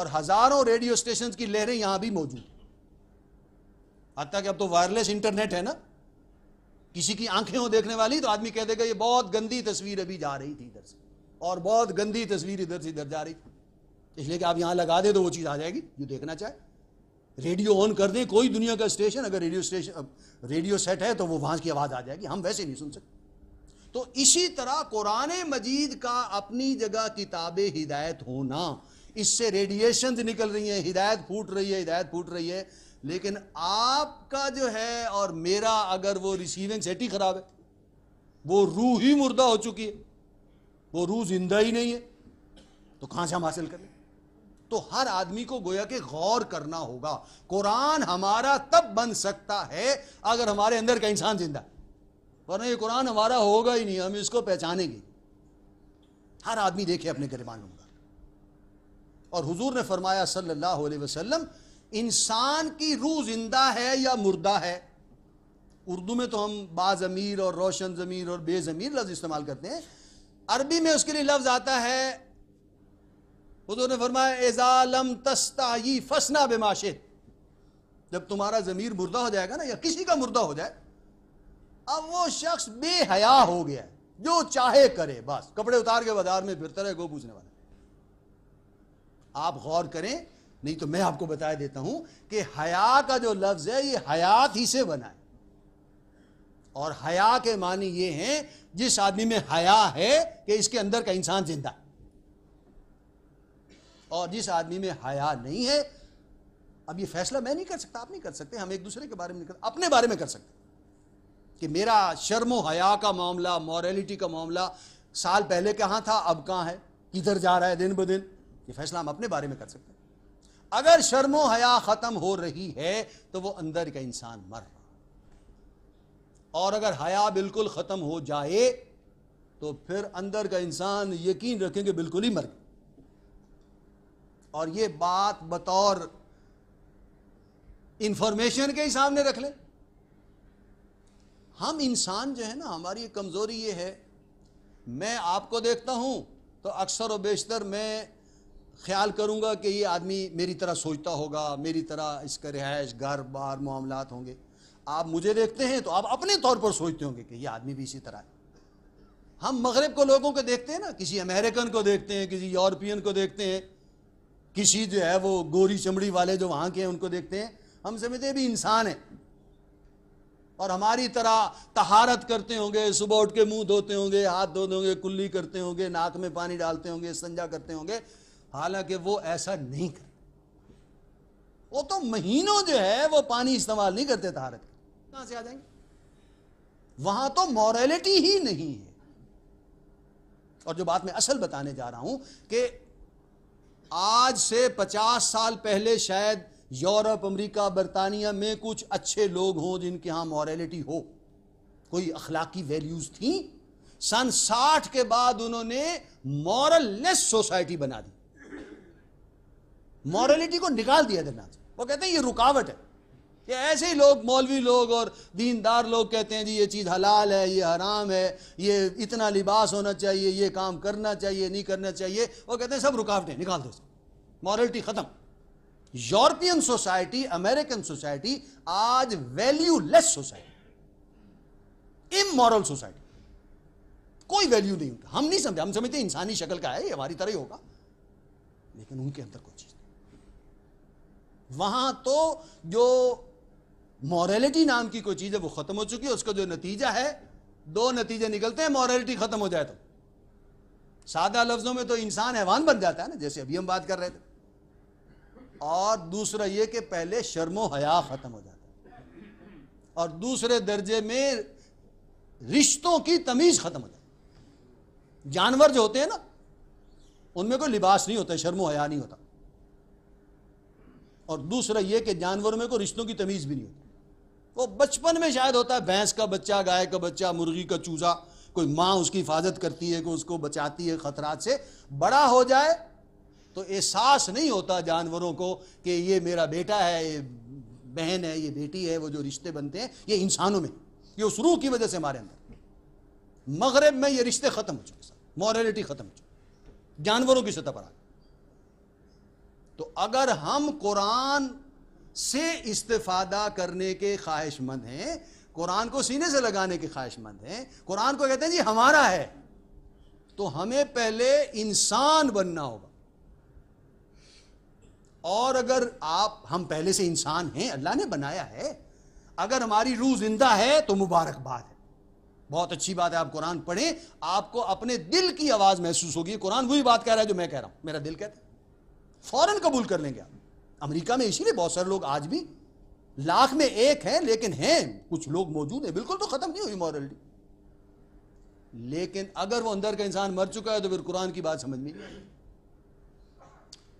और हज़ारों रेडियो स्टेशन की लहरें यहाँ भी मौजूद हती कि अब तो वायरलेस इंटरनेट है ना किसी की आंखें हो देखने वाली तो आदमी कह देगा ये बहुत गंदी तस्वीर अभी जा रही थी इधर से और बहुत गंदी तस्वीर इधर से इधर जा रही इसलिए कि आप यहाँ लगा दें तो वो चीज़ आ जाएगी जो देखना चाहे रेडियो ऑन कर दें कोई दुनिया का स्टेशन अगर रेडियो स्टेशन रेडियो सेट है तो वो वहाँ की आवाज़ आ जाएगी हम वैसे नहीं सुन सकते तो इसी तरह कुरान मजीद का अपनी जगह किताब हिदायत होना इससे रेडिएशन निकल रही हैं हिदायत फूट रही है हिदायत फूट रही है लेकिन आपका जो है और मेरा अगर वो रिसीविंग सेट ही खराब है वो रूह ही मुर्दा हो चुकी है वो रूह जिंदा ही नहीं है तो कहां से हम हासिल करें तो हर आदमी को गोया के गौर करना होगा कुरान हमारा तब बन सकता है अगर हमारे अंदर का इंसान जिंदा वरना ये कुरान हमारा होगा ही नहीं हम इसको पहचानेंगे हर आदमी देखे अपने गरिमान लूंगा और हुजूर ने फरमाया सल्लल्लाहु अलैहि वसल्लम इंसान की रूह जिंदा है या मुर्दा है उर्दू में तो हम बाज़मीर और रोशन ज़मीर और बेज़मीर लफ्ज़ इस्तेमाल करते हैं अरबी में उसके लिए लफ्ज़ आता है हजूर ने फरमाया एजालम तस्ताई फसना बेमाशे जब तुम्हारा ज़मीर मुर्दा हो जाएगा ना या किसी का मुर्दा हो जाए अब वो शख्स बेहया हो गया जो चाहे करे बस कपड़े उतार के बाजार में फिरता रहे गो पूछने वाला आप गौर करें नहीं तो मैं आपको बता देता हूं कि हया का जो लफ्ज़ है ये हयात ही से बना है और हया के मानी ये हैं जिस आदमी में हया है कि इसके अंदर का इंसान जिंदा और जिस आदमी में हया नहीं है अब ये फैसला मैं नहीं कर सकता आप नहीं कर सकते हम एक दूसरे के बारे में नहीं कर अपने बारे में कर सकते कि मेरा शर्म हया का मामला मॉरेलिटी का मामला साल पहले कहाँ था अब कहाँ है किधर जा रहा है दिन ब दिन ये फैसला हम अपने बारे में कर सकते हैं अगर शर्मो हया ख़त्म हो रही है तो वो अंदर का इंसान मर है और अगर हया बिल्कुल ख़त्म हो जाए तो फिर अंदर का इंसान यकीन रखेंगे बिल्कुल ही मर और ये बात बतौर इंफॉर्मेशन के ही सामने रख ले हम इंसान जो है ना हमारी कमज़ोरी ये है मैं आपको देखता हूं तो अक्सर व बेशतर मैं ख्याल करूँगा कि ये आदमी मेरी तरह सोचता होगा मेरी तरह इसका रिहायश घर बार मामला होंगे आप मुझे देखते हैं तो आप अपने तौर पर सोचते होंगे कि ये आदमी भी इसी तरह है हम मगरब को लोगों को देखते हैं ना किसी अमेरिकन को देखते हैं किसी यूरोपियन को देखते हैं किसी जो है वो गोरी चमड़ी वाले जो वहां के हैं उनको देखते हैं हम समझते भी इंसान है और हमारी तरह तहारत करते होंगे सुबह उठ के मुंह धोते होंगे हाथ धोते होंगे कुल्ली करते होंगे नाक में पानी डालते होंगे संजा करते होंगे हालांकि वो ऐसा नहीं करते वो तो महीनों जो है वो पानी इस्तेमाल नहीं करते तहारत के कहां से आ जाएंगे वहां तो मॉरेलिटी ही नहीं है और जो बात मैं असल बताने जा रहा हूं कि आज से 50 साल पहले शायद यूरोप अमेरिका बरतानिया में कुछ अच्छे लोग हों जिनके यहां मॉरेलिटी हो कोई अखलाकी वैल्यूज थी सन 60 के बाद उन्होंने मॉरल लेस सोसाइटी बना दी मॉरेलिटी को निकाल दिया जगन्नाथ वो कहते हैं ये रुकावट है कि ऐसे ही लोग मौलवी लोग और दीनदार लोग कहते हैं जी ये चीज़ हलाल है ये हराम है ये इतना लिबास होना चाहिए ये काम करना चाहिए नहीं करना चाहिए वो कहते हैं सब रुकावटें निकाल दो मॉरलिटी ख़त्म यूरोपियन सोसाइटी अमेरिकन सोसाइटी आज value less society immoral society कोई वैल्यू नहीं होता हम नहीं समझे हम समझते इंसानी शक्ल का है ये हमारी तरह ही होगा लेकिन उनके अंदर कोई चीज़ नहीं वहां तो जो मॉरेलिटी नाम की कोई चीज़ है वो ख़त्म हो चुकी है उसका जो नतीजा है दो नतीजे निकलते हैं मॉरलिटी ख़त्म हो जाए तो सादा लफ्ज़ों में तो इंसान हैवान बन जाता है ना जैसे अभी हम बात कर रहे थे और दूसरा ये कि पहले शर्मो हया ख़त्म हो जाता है और दूसरे दर्जे में रिश्तों की तमीज़ ख़त्म हो जाती जानवर जो होते हैं ना उनमें कोई लिबास नहीं होता शर्मो हया नहीं होता और दूसरा यह कि जानवरों में कोई रिश्तों की तमीज़ भी नहीं होती वो बचपन में शायद होता है भैंस का बच्चा गाय का बच्चा मुर्गी का चूजा कोई माँ उसकी हिफाजत करती है कोई उसको बचाती है खतरात से बड़ा हो जाए तो एहसास नहीं होता जानवरों को कि ये मेरा बेटा है ये बहन है ये बेटी है वो जो रिश्ते बनते हैं ये इंसानों में ये उस रूह की वजह से हमारे अंदर मगरब में ये रिश्ते ख़त्म हो चुके सर मॉरलिटी ख़त्म हो चुकी जानवरों की सतह पर आ तो अगर हम कुरान से इस्तफादा करने के ख्वाहिशमंद हैं कुरान को सीने से लगाने के ख्वाहिशमंद हैं कुरान को कहते हैं जी हमारा है तो हमें पहले इंसान बनना होगा और अगर आप हम पहले से इंसान हैं अल्लाह ने बनाया है अगर हमारी रूह जिंदा है तो मुबारकबाद है बहुत अच्छी बात है आप कुरान पढ़ें आपको अपने दिल की आवाज़ महसूस होगी कुरान वही बात कह रहा है जो मैं कह रहा हूं मेरा दिल कहता है फौरन कबूल कर लेंगे आप अमेरिका में इसीलिए बहुत सारे लोग आज भी लाख में एक हैं लेकिन हैं कुछ लोग मौजूद हैं बिल्कुल तो खत्म नहीं हुई मॉरलिटी लेकिन अगर वो अंदर का इंसान मर चुका है तो फिर कुरान की बात समझ नहीं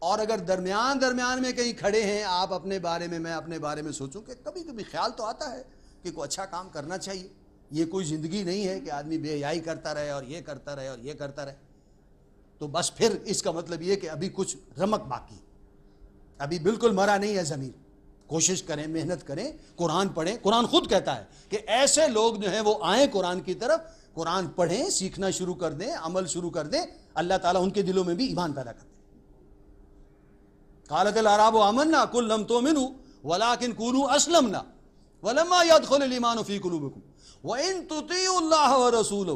और अगर दरमियान दरमियान में कहीं खड़े हैं आप अपने बारे में मैं अपने बारे में सोचूं कि कभी कभी ख्याल तो आता है कि कोई अच्छा काम करना चाहिए ये कोई ज़िंदगी नहीं है कि आदमी बेहयाई करता रहे और ये करता रहे और ये करता रहे तो बस फिर इसका मतलब ये कि अभी कुछ रमक बाकी अभी बिल्कुल मरा नहीं है ज़मीर कोशिश करें मेहनत करें कुरान पढ़ें कुरान खुद कहता है कि ऐसे लोग जो हैं वो आए कुरान की तरफ कुरान पढ़ें सीखना शुरू कर दें अमल शुरू कर दें अल्लाह ताला उनके दिलों में भी ईमान पैदा कर दे कालत अराब अमन ना कुल लम तो मिनू वलाकिन कुलू असलम ना वलमा याद खुल ईमान फ़ी कुलूबकुम व इन तुतील्ला रसूल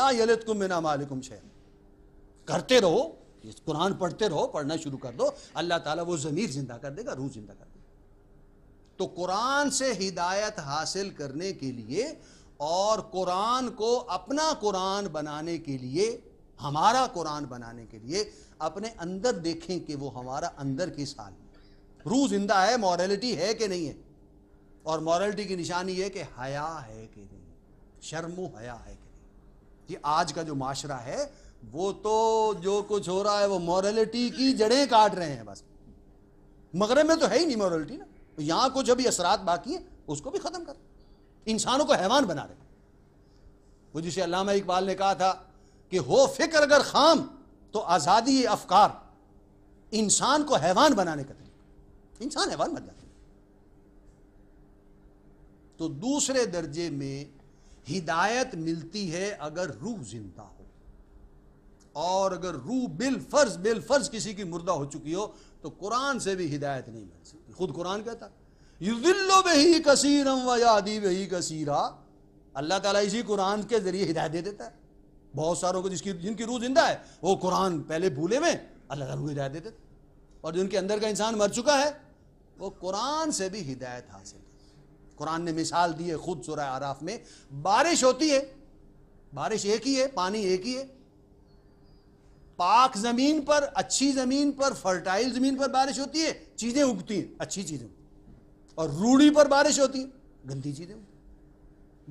ला यलत कुम मिना मालिकुम करते रहो कुरान पढ़ते रहो पढ़ना शुरू कर दो अल्लाह ताला वो ज़मीर ज़िंदा कर देगा रूह ज़िंदा कर देगा तो कुरान से हिदायत हासिल करने के लिए और कुरान को अपना कुरान बनाने के लिए हमारा कुरान बनाने के लिए अपने अंदर देखें कि वो हमारा अंदर किस हाल में रूह जिंदा है मॉरलिटी है कि नहीं है और मॉरलिटी की निशानी है कि हया है कि नहीं शर्मो हया है कि नहीं ये आज का जो माशरा है वो तो जो कुछ हो रहा है वो मॉरलिटी की जड़ें काट रहे हैं बस मगरब में तो है ही नहीं मॉरलिटी ना तो यहां कुछ अभी असरात बाकी हैं उसको भी खत्म कर इंसानों को हैवान बना रहे वो जिसे अलामा इकबाल ने कहा था कि हो फिक्र अगर खाम तो आज़ादी अफकार इंसान को हैवान बनाने का तरीका इंसान हैवान बन जाता है तो दूसरे दर्जे में हिदायत मिलती है अगर रूह जिंदा और अगर रू बिल फर्ज बिल फर्ज किसी की मुर्दा हो चुकी हो तो कुरान से भी हिदायत नहीं मिल सकती खुद कुरान कहता युद्लो बही कसीरम वी वही बही कसीरा अल्लाह ताला इसी कुरान के जरिए हिदायत दे देता है बहुत सारों को जिसकी जिनकी रूह जिंदा है वो कुरान पहले भूले में अल्लाह तुम को हिदायत दे देता और जिनके अंदर का इंसान मर चुका है वो कुरान से भी हिदायत हासिल कुरान ने मिसाल दी है खुद सुरह आराफ में बारिश होती है बारिश एक ही है पानी एक ही है पाक ज़मीन पर अच्छी ज़मीन पर फर्टाइल ज़मीन पर बारिश होती है चीज़ें उगती हैं अच्छी चीज़ें और रूढ़ी पर बारिश होती है गंदी चीज़ें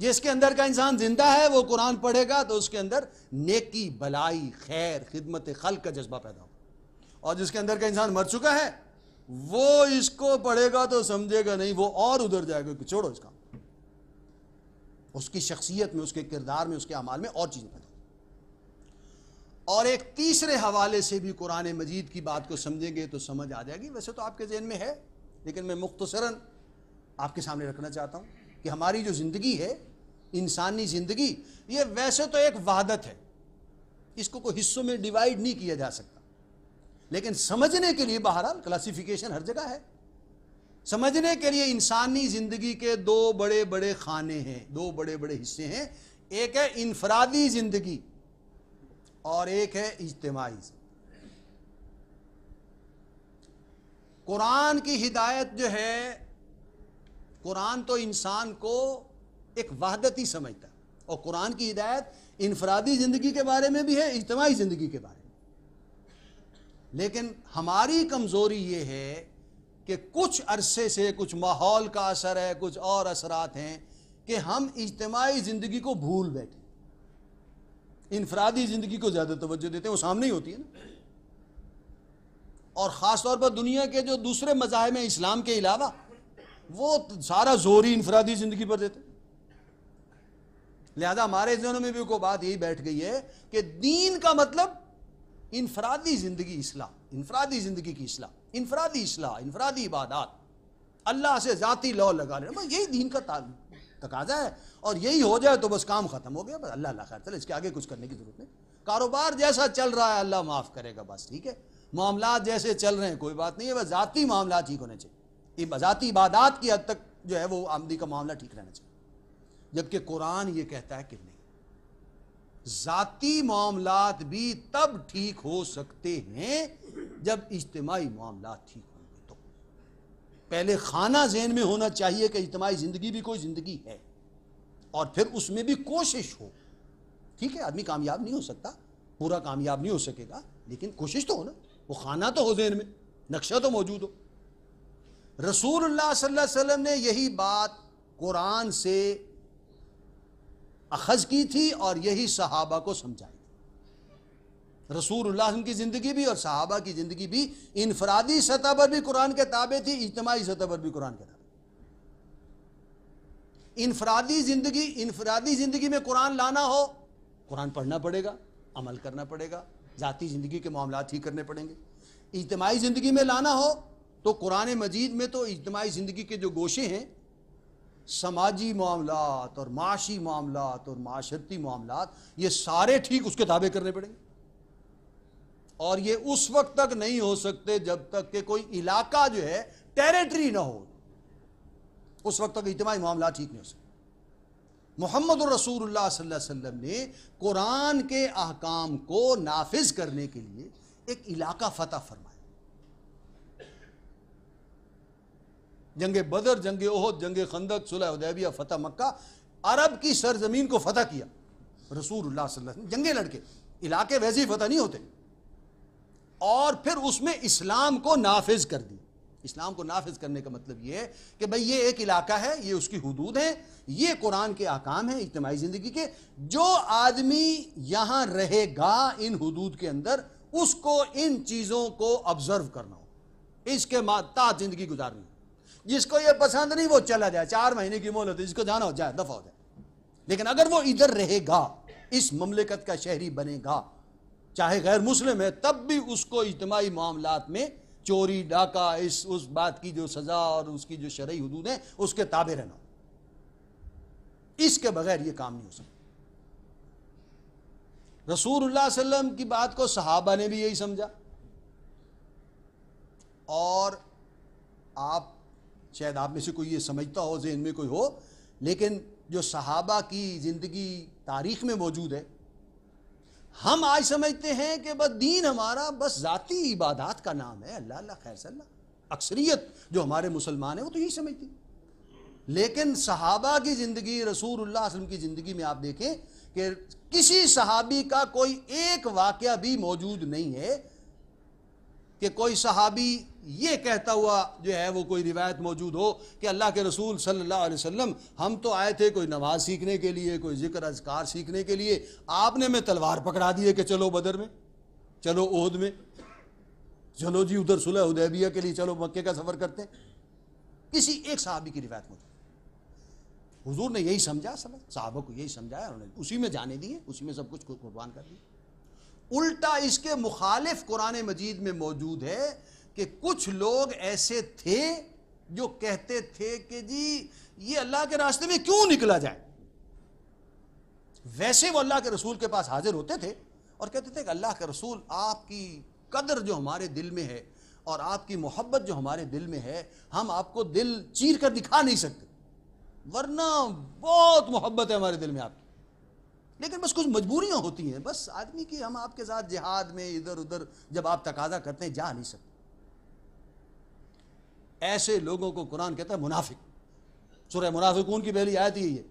जिसके अंदर का इंसान जिंदा है वो कुरान पढ़ेगा तो उसके अंदर नेकी भलाई खैर खिदमत खल का जज्बा पैदा होगा और जिसके अंदर का इंसान मर चुका है वो इसको पढ़ेगा तो समझेगा नहीं वो और उधर जाएगा कि छोड़ो इसका उसकी शख्सियत में उसके किरदार में उसके अमाल में और चीज़ें पैदा और एक तीसरे हवाले से भी कुरान मजीद की बात को समझेंगे तो समझ आ जाएगी वैसे तो आपके जहन में है लेकिन मैं मुख्तसरन आपके सामने रखना चाहता हूँ कि हमारी जो ज़िंदगी है इंसानी ज़िंदगी ये वैसे तो एक वहादत है इसको कोई हिस्सों में डिवाइड नहीं किया जा सकता लेकिन समझने के लिए बहरहाल क्लासिफिकेशन हर जगह है समझने के लिए इंसानी ज़िंदगी के दो बड़े बड़े खाने हैं दो बड़े बड़े हिस्से हैं एक है इनफरादी ज़िंदगी और एक है इज्तमाही कुरान की हिदायत जो है कुरान तो इंसान को एक वहदती समझता है और कुरान की हिदायत इनफरादी ज़िंदगी के बारे में भी है इज्तमाही ज़िंदगी के बारे में लेकिन हमारी कमज़ोरी ये है कि कुछ अरसे से कुछ माहौल का असर है कुछ और असरात हैं कि हम इज्तमाही ज़िंदगी को भूल बैठे इनफरादी ज़िंदगी को ज़्यादा तवज्जो देते हैं वो सामने ही होती है ना और ख़ास तौर पर दुनिया के जो दूसरे मज़ाहब हैं इस्लाम के अलावा वो सारा जोर ही इनफरादी ज़िंदगी पर देते लिहाजा हमारे जहनों में भी को बात यही बैठ गई है कि दीन का मतलब इनफरादी ज़िंदगी इसलाह इनफरादी ज़िंदगी की इसलाह इनफरादी इसलाह इनफरादी इबादत अल्लाह से ज़ाती लॉ लगा लेना यही दीन का ताल्लुक तकाजा है और यही हो जाए तो बस काम ख़त्म हो गया बस अल्लाह अल्लाह खैर चले इसके आगे कुछ करने की ज़रूरत नहीं कारोबार जैसा चल रहा है अल्लाह माफ़ करेगा बस ठीक है मामला जैसे चल रहे हैं कोई बात नहीं है बस ज़ाती मामला ठीक होने चाहिए ज़ाती इबादत की हद तक जो है वो आमदी का मामला ठीक रहना चाहिए जबकि कुरान ये कहता है कि नहीं ज़ाती मामला भी तब ठीक हो सकते हैं जब इज्तमाही मामला ठीक हो पहले खाना जहन में होना चाहिए कि इजतमाही ज़िंदगी भी कोई ज़िंदगी है और फिर उसमें भी कोशिश हो ठीक है आदमी कामयाब नहीं हो सकता पूरा कामयाब नहीं हो सकेगा लेकिन कोशिश तो हो ना वो खाना तो हो जहन में नक्शा तो मौजूद हो रसूल वसल्लम ने यही बात कुरान से अखज़ की थी और यही सहाबा को समझाई रसूल की ज़िंदगी भी और साहबा की ज़िंदगी भी इनफरादी सतह पर भी कुरान के ताबे थी इजमाही सतह पर भी कुरान के ताबे इनफरादी ज़िंदगी इनफरादी ज़िंदगी में कुरान लाना हो कुरान पढ़ना पड़ेगा अमल करना पड़ेगा ज़ाती ज़िंदगी के मामला ठीक करने पड़ेंगे इजतमाही ज़िंदगी में लाना हो तो कुरान मजीद में तो इजमाही ज़िंदगी के जो गोशे हैं समाजी मामला और माशी मामला और माशरती मामला ये सारे ठीक उसके ताबे करने पड़ेंगे और ये उस वक्त तक नहीं हो सकते जब तक के कोई इलाका जो है टेरिटरी ना हो उस वक्त तक इजमाही मामला ठीक नहीं हो सकता मोहम्मद रसूल ने कुरान के अहकाम को नाफिज करने के लिए एक इलाका फतह फरमाया जंगे बदर जंगे ओहद जंगे खंदक सुलह उदैबिया फतह मक्का अरब की सरजमीन को फतह किया रसूल जंगे लड़के इलाके वैसे ही फतह नहीं होते और फिर उसमें इस्लाम को नाफिज कर दी इस्लाम को नाफिज करने का मतलब यह है कि भाई ये एक इलाका है ये उसकी हदूद है ये कुरान के आकाम है इज्तमाही ज़िंदगी के जो आदमी यहां रहेगा इन हदूद के अंदर उसको इन चीज़ों को ऑब्जर्व करना हो इसके माता ज़िंदगी गुजारनी जिसको ये पसंद नहीं वो चला जाए चार महीने की मोहलत जिसको जाना हो जाए दफा हो जाए लेकिन अगर वो इधर रहेगा इस ममलिकत का शहरी बनेगा चाहे गैर मुस्लिम है तब भी उसको इजमाही मामला में चोरी डाका इस उस बात की जो सज़ा और उसकी जो शरा हदूद है उसके ताबे रहना इसके बगैर ये काम नहीं हो सकता रसूल वसम की बात को सहाबा ने भी यही समझा और आप शायद आप में से कोई ये समझता हो जेन में कोई हो लेकिन जो सहाबा की ज़िंदगी तारीख में मौजूद है हम आज समझते हैं कि बस दीन हमारा बस ज़ाती इबादत का नाम है अल्लाह अल्लाह खैर सल्ला अक्सरियत जो हमारे मुसलमान हैं वो तो यही समझती लेकिन सहाबा की ज़िंदगी रसूल वसम की ज़िंदगी में आप देखें कि किसी सहाबी का कोई एक वाक़ भी मौजूद नहीं है कि कोई सहाबी ये कहता हुआ जो है वो कोई रिवायत मौजूद हो कि अल्लाह के रसूल सल्लल्लाहु अलैहि वसल्लम हम तो आए थे कोई नमाज सीखने के लिए कोई जिक्र अजकार सीखने के लिए आपने मैं तलवार पकड़ा दी है कि चलो बदर में चलो ओहद में चलो जी उधर सुलह उदैबिया के लिए चलो मक्के का सफ़र करते हैं किसी एक सहाबी की रिवायत मौजूद हुजूर ने यही समझा सब साहबा को यही समझाया उन्होंने उसी में जाने दिए उसी में सब कुछ कुर्बान कर दिया उल्टा इसके मुखालिफ कुरान मजीद में मौजूद है कि कुछ लोग ऐसे थे जो कहते थे कि जी ये अल्लाह के रास्ते में क्यों निकला जाए वैसे वो अल्लाह के रसूल के पास हाजिर होते थे और कहते थे कि अल्लाह के रसूल आपकी कदर जो हमारे दिल में है और आपकी मोहब्बत जो हमारे दिल में है हम आपको दिल चीर कर दिखा नहीं सकते वरना बहुत मोहब्बत है हमारे दिल में आपकी लेकिन बस कुछ मजबूरियां होती हैं बस आदमी की हम आपके साथ जिहाद में इधर उधर जब आप तकाजा करते हैं जा नहीं सकते ऐसे लोगों को कुरान कहता है मुनाफिक सुरह मुनाफिकून की पहली आयत ही है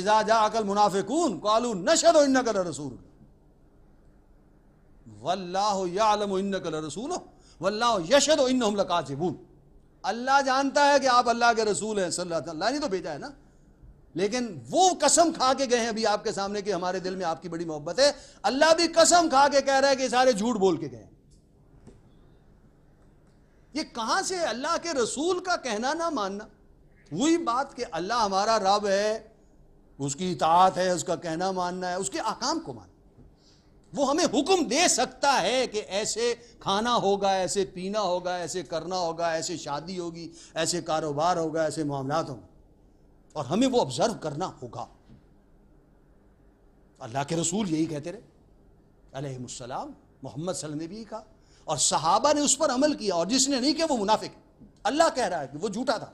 एजा जा अकल मुनाफिकून कालू नशद कल रसूल वल्लाम इन कल रसूल वल्लाह यशद इन काजिबून अल्लाह जानता है कि आप अल्लाह के रसूल हैं सल्लल्लाहु अलैहि वसल्लम तो भेजा है ना लेकिन वो कसम खा के गए हैं अभी आपके सामने कि हमारे दिल में आपकी बड़ी मोहब्बत है अल्लाह भी कसम खा के कह रहा है कि सारे झूठ बोल के गए ये कहां से अल्लाह के रसूल का कहना ना मानना वही बात कि अल्लाह हमारा रब है उसकी इतात है उसका कहना मानना है उसके आकाम को मानना वो हमें हुक्म दे सकता है कि ऐसे खाना होगा ऐसे पीना होगा ऐसे करना होगा ऐसे शादी होगी ऐसे कारोबार होगा ऐसे मामला होंगे और हमें वो ऑब्जर्व करना होगा अल्लाह के रसूल यही कहते रहे अलहसलाम मोहम्मद सल ने भी कहा और सहाबा ने उस पर अमल किया और जिसने नहीं किया वो मुनाफिक अल्लाह कह रहा है कि वो झूठा था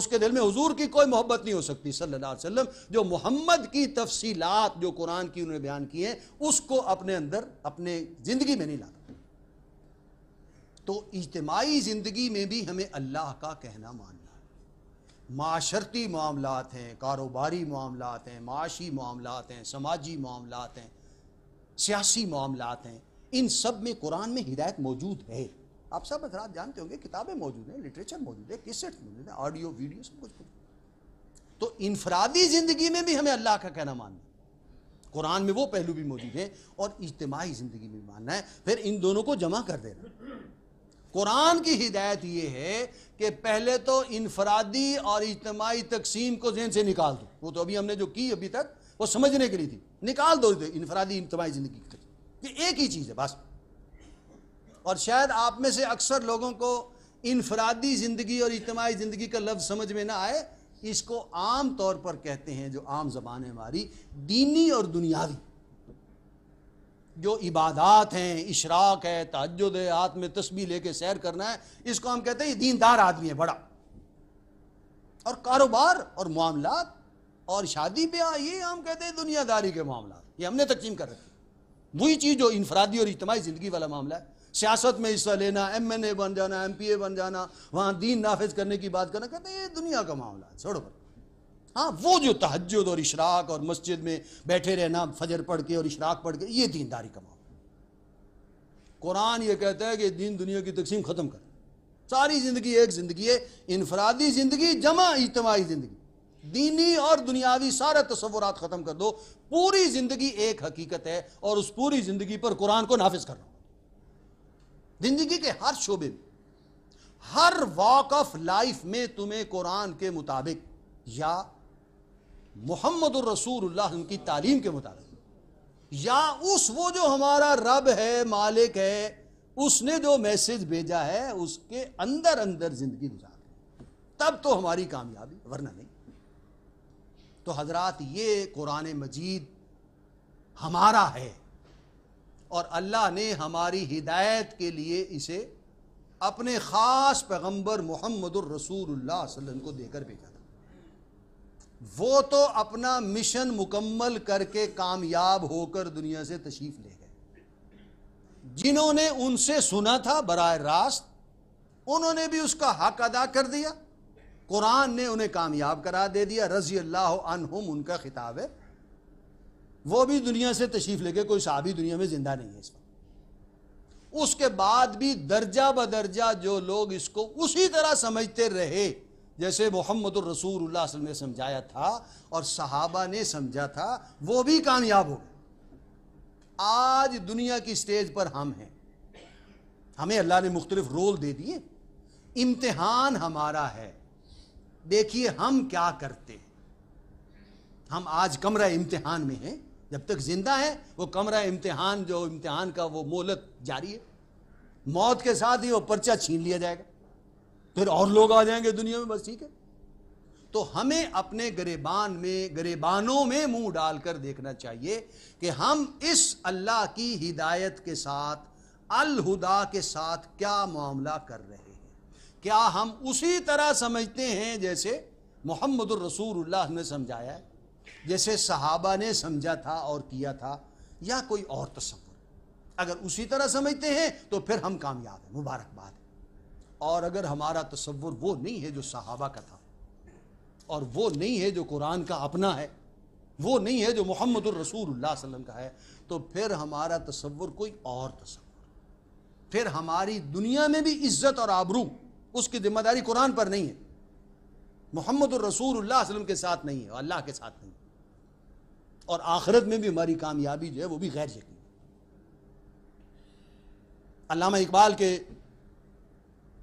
उसके दिल में हजूर की कोई मोहब्बत नहीं हो सकती सल्लल्लाहु अलैहि वसल्लम जो मोहम्मद की तफसीलात जो कुरान की उन्होंने बयान की है उसको अपने अंदर अपने ज़िंदगी में नहीं लाता तो इज्तमाही ज़िंदगी में भी हमें अल्लाह का कहना मानना माशरती मामला हैं कारोबारी मामला हैं माशी मामला हैं समाजी मामला हैं सियासी मामला हैं इन सब में कुरान में हिदायत मौजूद है आप सब अफराद जानते होंगे किताबें मौजूद हैं लिटरेचर मौजूद है किसेट्स मौजूद हैं ऑडियो वीडियो सब कुछ मौजूद तो इनफरादी ज़िंदगी में भी हमें अल्लाह का कहना मानना कुरान में वो पहलू भी मौजूद है और इज्तमाही ज़िंदगी में मानना है फिर इन दोनों को जमा कर देना कुरान की हिदायत ये है कि पहले तो इनफरादी और इजमाही तकसीम को जहन से निकाल दो वो तो अभी हमने जो की अभी तक वो समझने के लिए थी निकाल दो इनफरादी इज्तमाही ज़िंदगी ये एक ही चीज़ है बस और शायद आप में से अक्सर लोगों को इनफरादी ज़िंदगी और इजमाही ज़िंदगी का लफ्ज़ समझ में ना आए इसको आम तौर पर कहते हैं जो आम जबान है हमारी दीनी और दुनियावी जो इबादत हैं इशराक है तहजद है हाथ में तस्बी लेके सैर करना है इसको हम कहते हैं दीनदार आदमी है बड़ा और कारोबार और मामला और शादी ब्याह ये हम कहते हैं दुनियादारी के मामला ये हमने तकसीम कर रखी वही चीज़ जो इनफरादी और इज्तमी ज़िंदगी वाला मामला है सियासत में हिस्सा लेना एम एन ए बन जाना एम पी ए बन जाना वहाँ दीन नाफिज करने की बात करना कहते हैं ये दुनिया का मामला है छोड़ो हाँ वो जो तहजद और इशराक और मस्जिद में बैठे रहना फजर पढ़ के और इशराक पढ़ के ये दीनदारी कमाओ कुरान ये कहता है कि दीन दुनिया की तकसीम ख़त्म कर सारी ज़िंदगी एक ज़िंदगी है इनफरादी ज़िंदगी जमा इजमाही ज़िंदगी दीनी और दुनियावी सारे तस्वुरा ख़त्म कर दो पूरी ज़िंदगी एक हकीकत है और उस पूरी ज़िंदगी पर कुरान को नाफिज करना ज़िंदगी के हर शोबे में हर वॉक ऑफ लाइफ में तुम्हें कुरान के मुताबिक या मोहम्मद रसूल उनकी तालीम के मुताबिक या उस वो जो हमारा रब है मालिक है उसने जो मैसेज भेजा है उसके अंदर अंदर जिंदगी गुजार तब तो हमारी कामयाबी वरना नहीं तो हजरत ये कुरान मजीद हमारा है और अल्लाह ने हमारी हिदायत के लिए इसे अपने ख़ास पैगंबर मोहम्मद रसूलुल्लाह को देकर भेजा वो तो अपना मिशन मुकम्मल करके कामयाब होकर दुनिया से तशरीफ ले गए जिन्होंने उनसे सुना था बरह रास्त उन्होंने भी उसका हक अदा कर दिया कुरान ने उन्हें कामयाब करा दे दिया रजी अल्लाह अनहुम उनका खिताब है वो भी दुनिया से तशरीफ लेके कोई साबी दुनिया में जिंदा नहीं है इस वक्त उसके बाद भी दर्जा बदर्जा जो लोग इसको उसी तरह समझते रहे जैसे मोहम्मद रसूल ने समझाया था और सहाबा ने समझा था वो भी कामयाब हो गए आज दुनिया की स्टेज पर हम हैं हमें अल्लाह ने मुख्तलिफ रोल दे दिए इम्तहान हमारा है देखिए हम क्या करते हैं हम आज कमरा इम्तिहान में हैं जब तक जिंदा है वो कमरा इम्तिहान जो इम्तहान का वो मोहलत जारी है मौत के साथ ही वो पर्चा छीन लिया जाएगा फिर और लोग आ जाएंगे दुनिया में बस ठीक है तो हमें अपने गरेबान में गरीबानों में मुंह डालकर देखना चाहिए कि हम इस अल्लाह की हिदायत के साथ अलहुदा के साथ क्या मामला कर रहे हैं क्या हम उसी तरह समझते हैं जैसे मोहम्मद रसूलुल्लाह ने समझाया है जैसे सहाबा ने समझा था और किया था या कोई और तस्वुर अगर उसी तरह समझते हैं तो फिर हम कामयाब हैं मुबारकबाद है और अगर हमारा तस्वुर वो नहीं है जो सहाबा का था और वो नहीं है जो कुरान का अपना है वो नहीं है जो मोहम्मद रसूल का है तो फिर हमारा तस्वुर कोई और तस्वुर फिर हमारी दुनिया में भी इज्जत और आबरू उसकी जिम्मेदारी कुरान पर नहीं है मोहम्मद रसूल के साथ नहीं है अल्लाह के साथ नहीं है और आखिरत में भी हमारी कामयाबी जो है वो भी गैर यकीन अलामा इकबाल के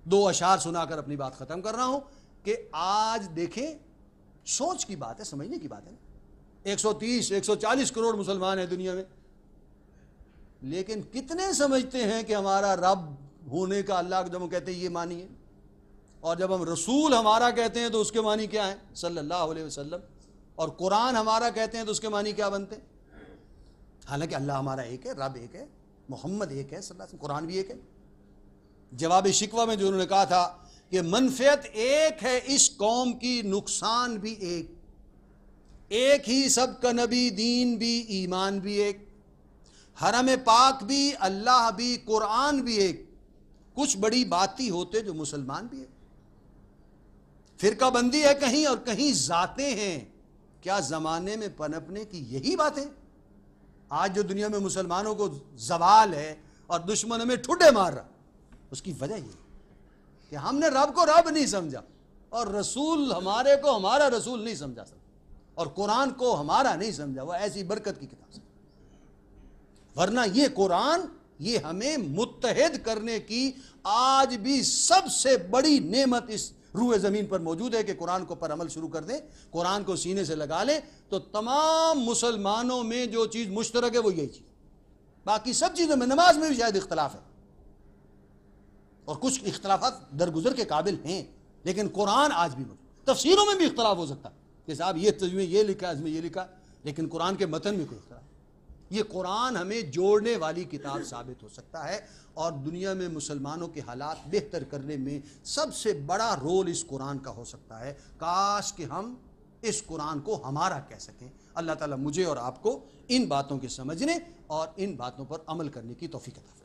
दो अशार सुनाकर अपनी बात खत्म कर रहा हूं कि आज देखें सोच की बात है समझने की बात है ना 130 140 करोड़ मुसलमान हैं दुनिया में लेकिन कितने समझते हैं कि हमारा रब होने का अल्लाह जब हम कहते हैं ये मानिए और जब हम रसूल हमारा कहते हैं तो उसके मानी क्या है सल्लल्लाहु अलैहि वसल्लम और कुरान हमारा कहते हैं तो उसके मानी क्या बनते हैं हालांकि अल्लाह हमारा एक है रब एक है मोहम्मद एक है सल्लल्लाहु अलैहि वसल्लम कुरान भी एक है जवाब शिकवा में जो उन्होंने कहा था कि मनफियत एक है इस कौम की नुकसान भी एक एक ही सब का नबी दीन भी ईमान भी एक हरम पाक भी अल्लाह भी कुरान भी एक कुछ बड़ी बात ही होते जो मुसलमान भी है फिरकाबंदी है कहीं और कहीं जाते हैं क्या जमाने में पनपने की यही बात है आज जो दुनिया में मुसलमानों को जवाल है और दुश्मन में ठुडे मार रहा उसकी वजह ये कि हमने रब को रब नहीं समझा और रसूल हमारे को हमारा रसूल नहीं समझा सकता और कुरान को हमारा नहीं समझा वह ऐसी बरकत की किताब से वरना ये कुरान ये हमें मुतहद करने की आज भी सबसे बड़ी नेमत इस रूए ज़मीन पर मौजूद है कि कुरान को पर अमल शुरू कर दें कुरान को सीने से लगा लें तो तमाम मुसलमानों में जो चीज़ मुश्तरक है वो यही चीज़ बाकी सब चीज़ों में नमाज में भी शायद इख्तलाफ है और कुछ इख्तलाफा दरगुजर के काबिल हैं लेकिन कुरान आज भी मौजूद तफसीरों में भी इख्तलाफ हो सकता कि साहब ये तजमें ये लिखा इसमें ये लिखा लेकिन कुरान के मतन में कोई इख्तलाफ ये कुरान हमें जोड़ने वाली किताब साबित हो सकता है और दुनिया में मुसलमानों के हालात बेहतर करने में सबसे बड़ा रोल इस कुरान का हो सकता है काश कि हम इस कुरान को हमारा कह सकें अल्लाह ताला मुझे और आपको इन बातों के समझने और इन बातों पर अमल करने की तोफ़ी कता